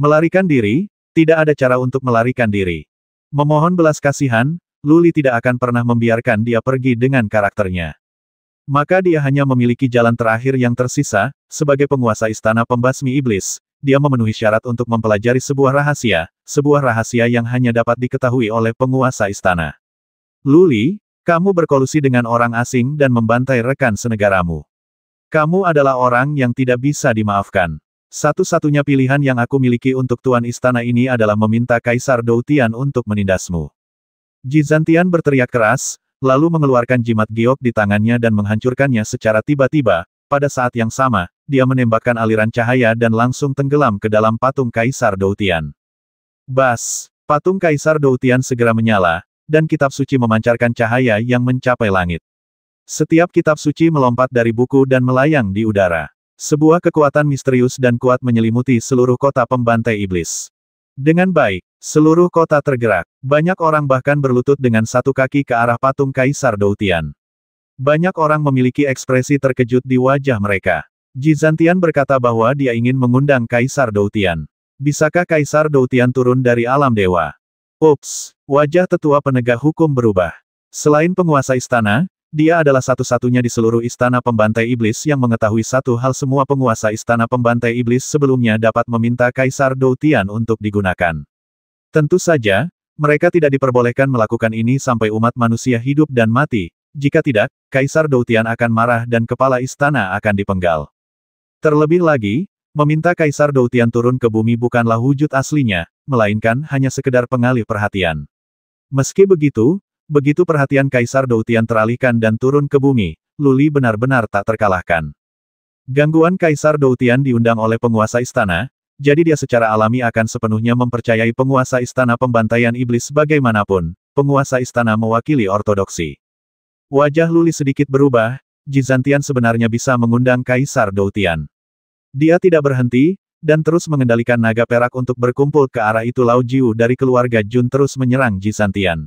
Melarikan diri, tidak ada cara untuk melarikan diri. Memohon belas kasihan, Luli tidak akan pernah membiarkan dia pergi dengan karakternya. Maka dia hanya memiliki jalan terakhir yang tersisa, sebagai penguasa istana pembasmi iblis, dia memenuhi syarat untuk mempelajari sebuah rahasia, sebuah rahasia yang hanya dapat diketahui oleh penguasa istana. Luli, kamu berkolusi dengan orang asing dan membantai rekan senegaramu. Kamu adalah orang yang tidak bisa dimaafkan. Satu-satunya pilihan yang aku miliki untuk Tuan Istana ini adalah meminta Kaisar Doutian untuk menindasmu. Jizantian berteriak keras, lalu mengeluarkan jimat giok di tangannya dan menghancurkannya secara tiba-tiba, pada saat yang sama, dia menembakkan aliran cahaya dan langsung tenggelam ke dalam patung Kaisar Doutian. Bas! Patung Kaisar Doutian segera menyala, dan kitab suci memancarkan cahaya yang mencapai langit. Setiap kitab suci melompat dari buku dan melayang di udara. Sebuah kekuatan misterius dan kuat menyelimuti seluruh kota pembantai iblis. Dengan baik, seluruh kota tergerak. Banyak orang bahkan berlutut dengan satu kaki ke arah patung Kaisar Doutian. Banyak orang memiliki ekspresi terkejut di wajah mereka. Jizantian berkata bahwa dia ingin mengundang Kaisar Doutian. Bisakah Kaisar Doutian turun dari alam dewa? Ups, wajah tetua penegak hukum berubah. Selain penguasa istana, dia adalah satu-satunya di seluruh istana pembantai iblis yang mengetahui satu hal semua penguasa istana pembantai iblis sebelumnya dapat meminta Kaisar Doutian untuk digunakan. Tentu saja, mereka tidak diperbolehkan melakukan ini sampai umat manusia hidup dan mati, jika tidak, Kaisar Doutian akan marah dan kepala istana akan dipenggal. Terlebih lagi, meminta Kaisar Doutian turun ke bumi bukanlah wujud aslinya, melainkan hanya sekedar pengalih perhatian. Meski begitu, begitu perhatian Kaisar Doutian teralihkan dan turun ke bumi, Luli benar-benar tak terkalahkan. Gangguan Kaisar Doutian diundang oleh penguasa istana, jadi dia secara alami akan sepenuhnya mempercayai penguasa istana pembantaian iblis bagaimanapun, penguasa istana mewakili ortodoksi. Wajah Luli sedikit berubah, Jizantian sebenarnya bisa mengundang Kaisar Doutian. Dia tidak berhenti, dan terus mengendalikan naga perak untuk berkumpul ke arah itu Lao Jiu dari keluarga Jun terus menyerang Jizantian.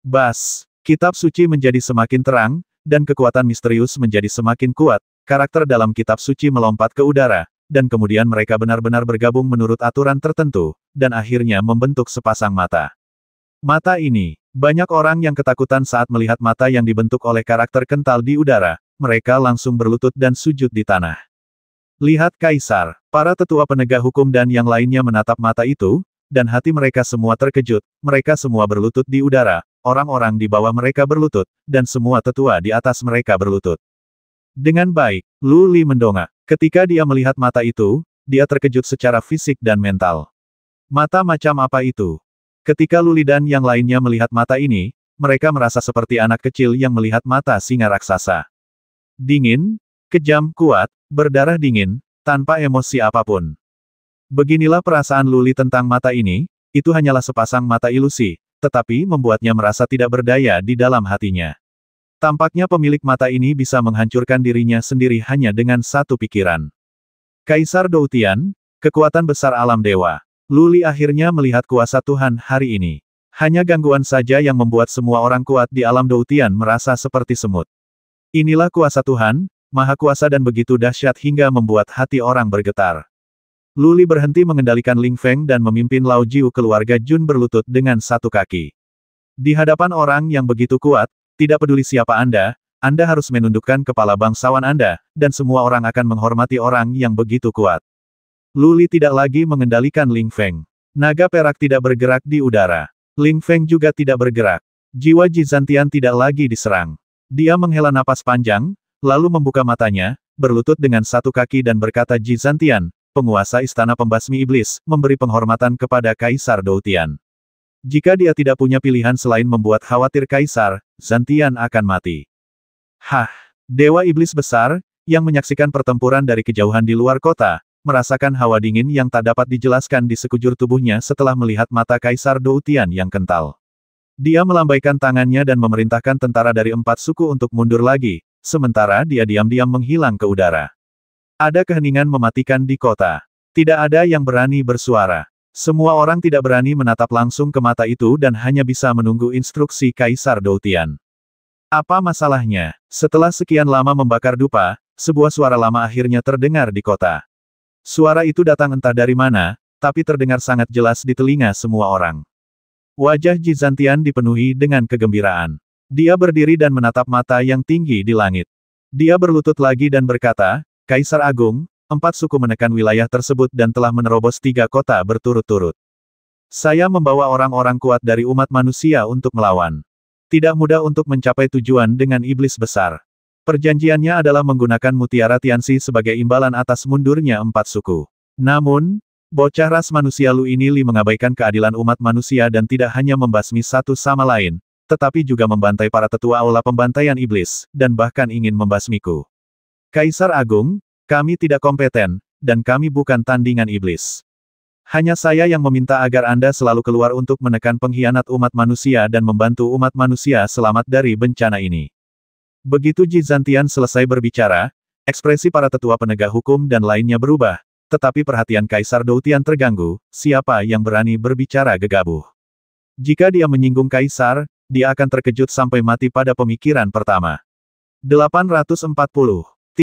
Bas, kitab suci menjadi semakin terang, dan kekuatan misterius menjadi semakin kuat, karakter dalam kitab suci melompat ke udara, dan kemudian mereka benar-benar bergabung menurut aturan tertentu, dan akhirnya membentuk sepasang mata. Mata ini, banyak orang yang ketakutan saat melihat mata yang dibentuk oleh karakter kental di udara, mereka langsung berlutut dan sujud di tanah. Lihat Kaisar, para tetua penegak hukum dan yang lainnya menatap mata itu, dan hati mereka semua terkejut, mereka semua berlutut di udara, orang-orang di bawah mereka berlutut, dan semua tetua di atas mereka berlutut. Dengan baik, Lu Li mendongak. Ketika dia melihat mata itu, dia terkejut secara fisik dan mental. Mata macam apa itu? Ketika Luli dan yang lainnya melihat mata ini, mereka merasa seperti anak kecil yang melihat mata singa raksasa. Dingin, kejam, kuat, berdarah dingin, tanpa emosi apapun. Beginilah perasaan Luli tentang mata ini, itu hanyalah sepasang mata ilusi, tetapi membuatnya merasa tidak berdaya di dalam hatinya. Tampaknya pemilik mata ini bisa menghancurkan dirinya sendiri hanya dengan satu pikiran. Kaisar Doutian, kekuatan besar alam dewa. Luli akhirnya melihat kuasa Tuhan hari ini. Hanya gangguan saja yang membuat semua orang kuat di alam Doutian merasa seperti semut. Inilah kuasa Tuhan, maha kuasa dan begitu dahsyat hingga membuat hati orang bergetar. Luli berhenti mengendalikan Ling Feng dan memimpin Lao Jiu keluarga Jun berlutut dengan satu kaki. Di hadapan orang yang begitu kuat, tidak peduli siapa Anda, Anda harus menundukkan kepala bangsawan Anda, dan semua orang akan menghormati orang yang begitu kuat. Luli tidak lagi mengendalikan Ling Feng. Naga perak tidak bergerak di udara. Ling Feng juga tidak bergerak. Jiwa Ji Zantian tidak lagi diserang. Dia menghela napas panjang, lalu membuka matanya, berlutut dengan satu kaki dan berkata Ji Zantian, penguasa istana pembasmi iblis, memberi penghormatan kepada Kaisar Doutian. Jika dia tidak punya pilihan selain membuat khawatir Kaisar, Zantian akan mati. Hah! Dewa Iblis Besar, yang menyaksikan pertempuran dari kejauhan di luar kota, merasakan hawa dingin yang tak dapat dijelaskan di sekujur tubuhnya setelah melihat mata Kaisar Doutian yang kental. Dia melambaikan tangannya dan memerintahkan tentara dari empat suku untuk mundur lagi, sementara dia diam-diam menghilang ke udara. Ada keheningan mematikan di kota. Tidak ada yang berani bersuara. Semua orang tidak berani menatap langsung ke mata itu dan hanya bisa menunggu instruksi Kaisar Doutian. Apa masalahnya? Setelah sekian lama membakar dupa, sebuah suara lama akhirnya terdengar di kota. Suara itu datang entah dari mana, tapi terdengar sangat jelas di telinga semua orang. Wajah Jizantian dipenuhi dengan kegembiraan. Dia berdiri dan menatap mata yang tinggi di langit. Dia berlutut lagi dan berkata, Kaisar Agung, empat suku menekan wilayah tersebut dan telah menerobos tiga kota berturut-turut. Saya membawa orang-orang kuat dari umat manusia untuk melawan. Tidak mudah untuk mencapai tujuan dengan iblis besar. Perjanjiannya adalah menggunakan mutiara Tianxi sebagai imbalan atas mundurnya empat suku. Namun, bocah ras manusia Lu ini Li mengabaikan keadilan umat manusia dan tidak hanya membasmi satu sama lain, tetapi juga membantai para tetua aula pembantaian iblis, dan bahkan ingin membasmiku. Kaisar Agung, kami tidak kompeten, dan kami bukan tandingan iblis. Hanya saya yang meminta agar Anda selalu keluar untuk menekan pengkhianat umat manusia dan membantu umat manusia selamat dari bencana ini. Begitu Ji Zantian selesai berbicara, ekspresi para tetua penegak hukum dan lainnya berubah, tetapi perhatian Kaisar Doutian terganggu, siapa yang berani berbicara gegabah. Jika dia menyinggung Kaisar, dia akan terkejut sampai mati pada pemikiran pertama. 840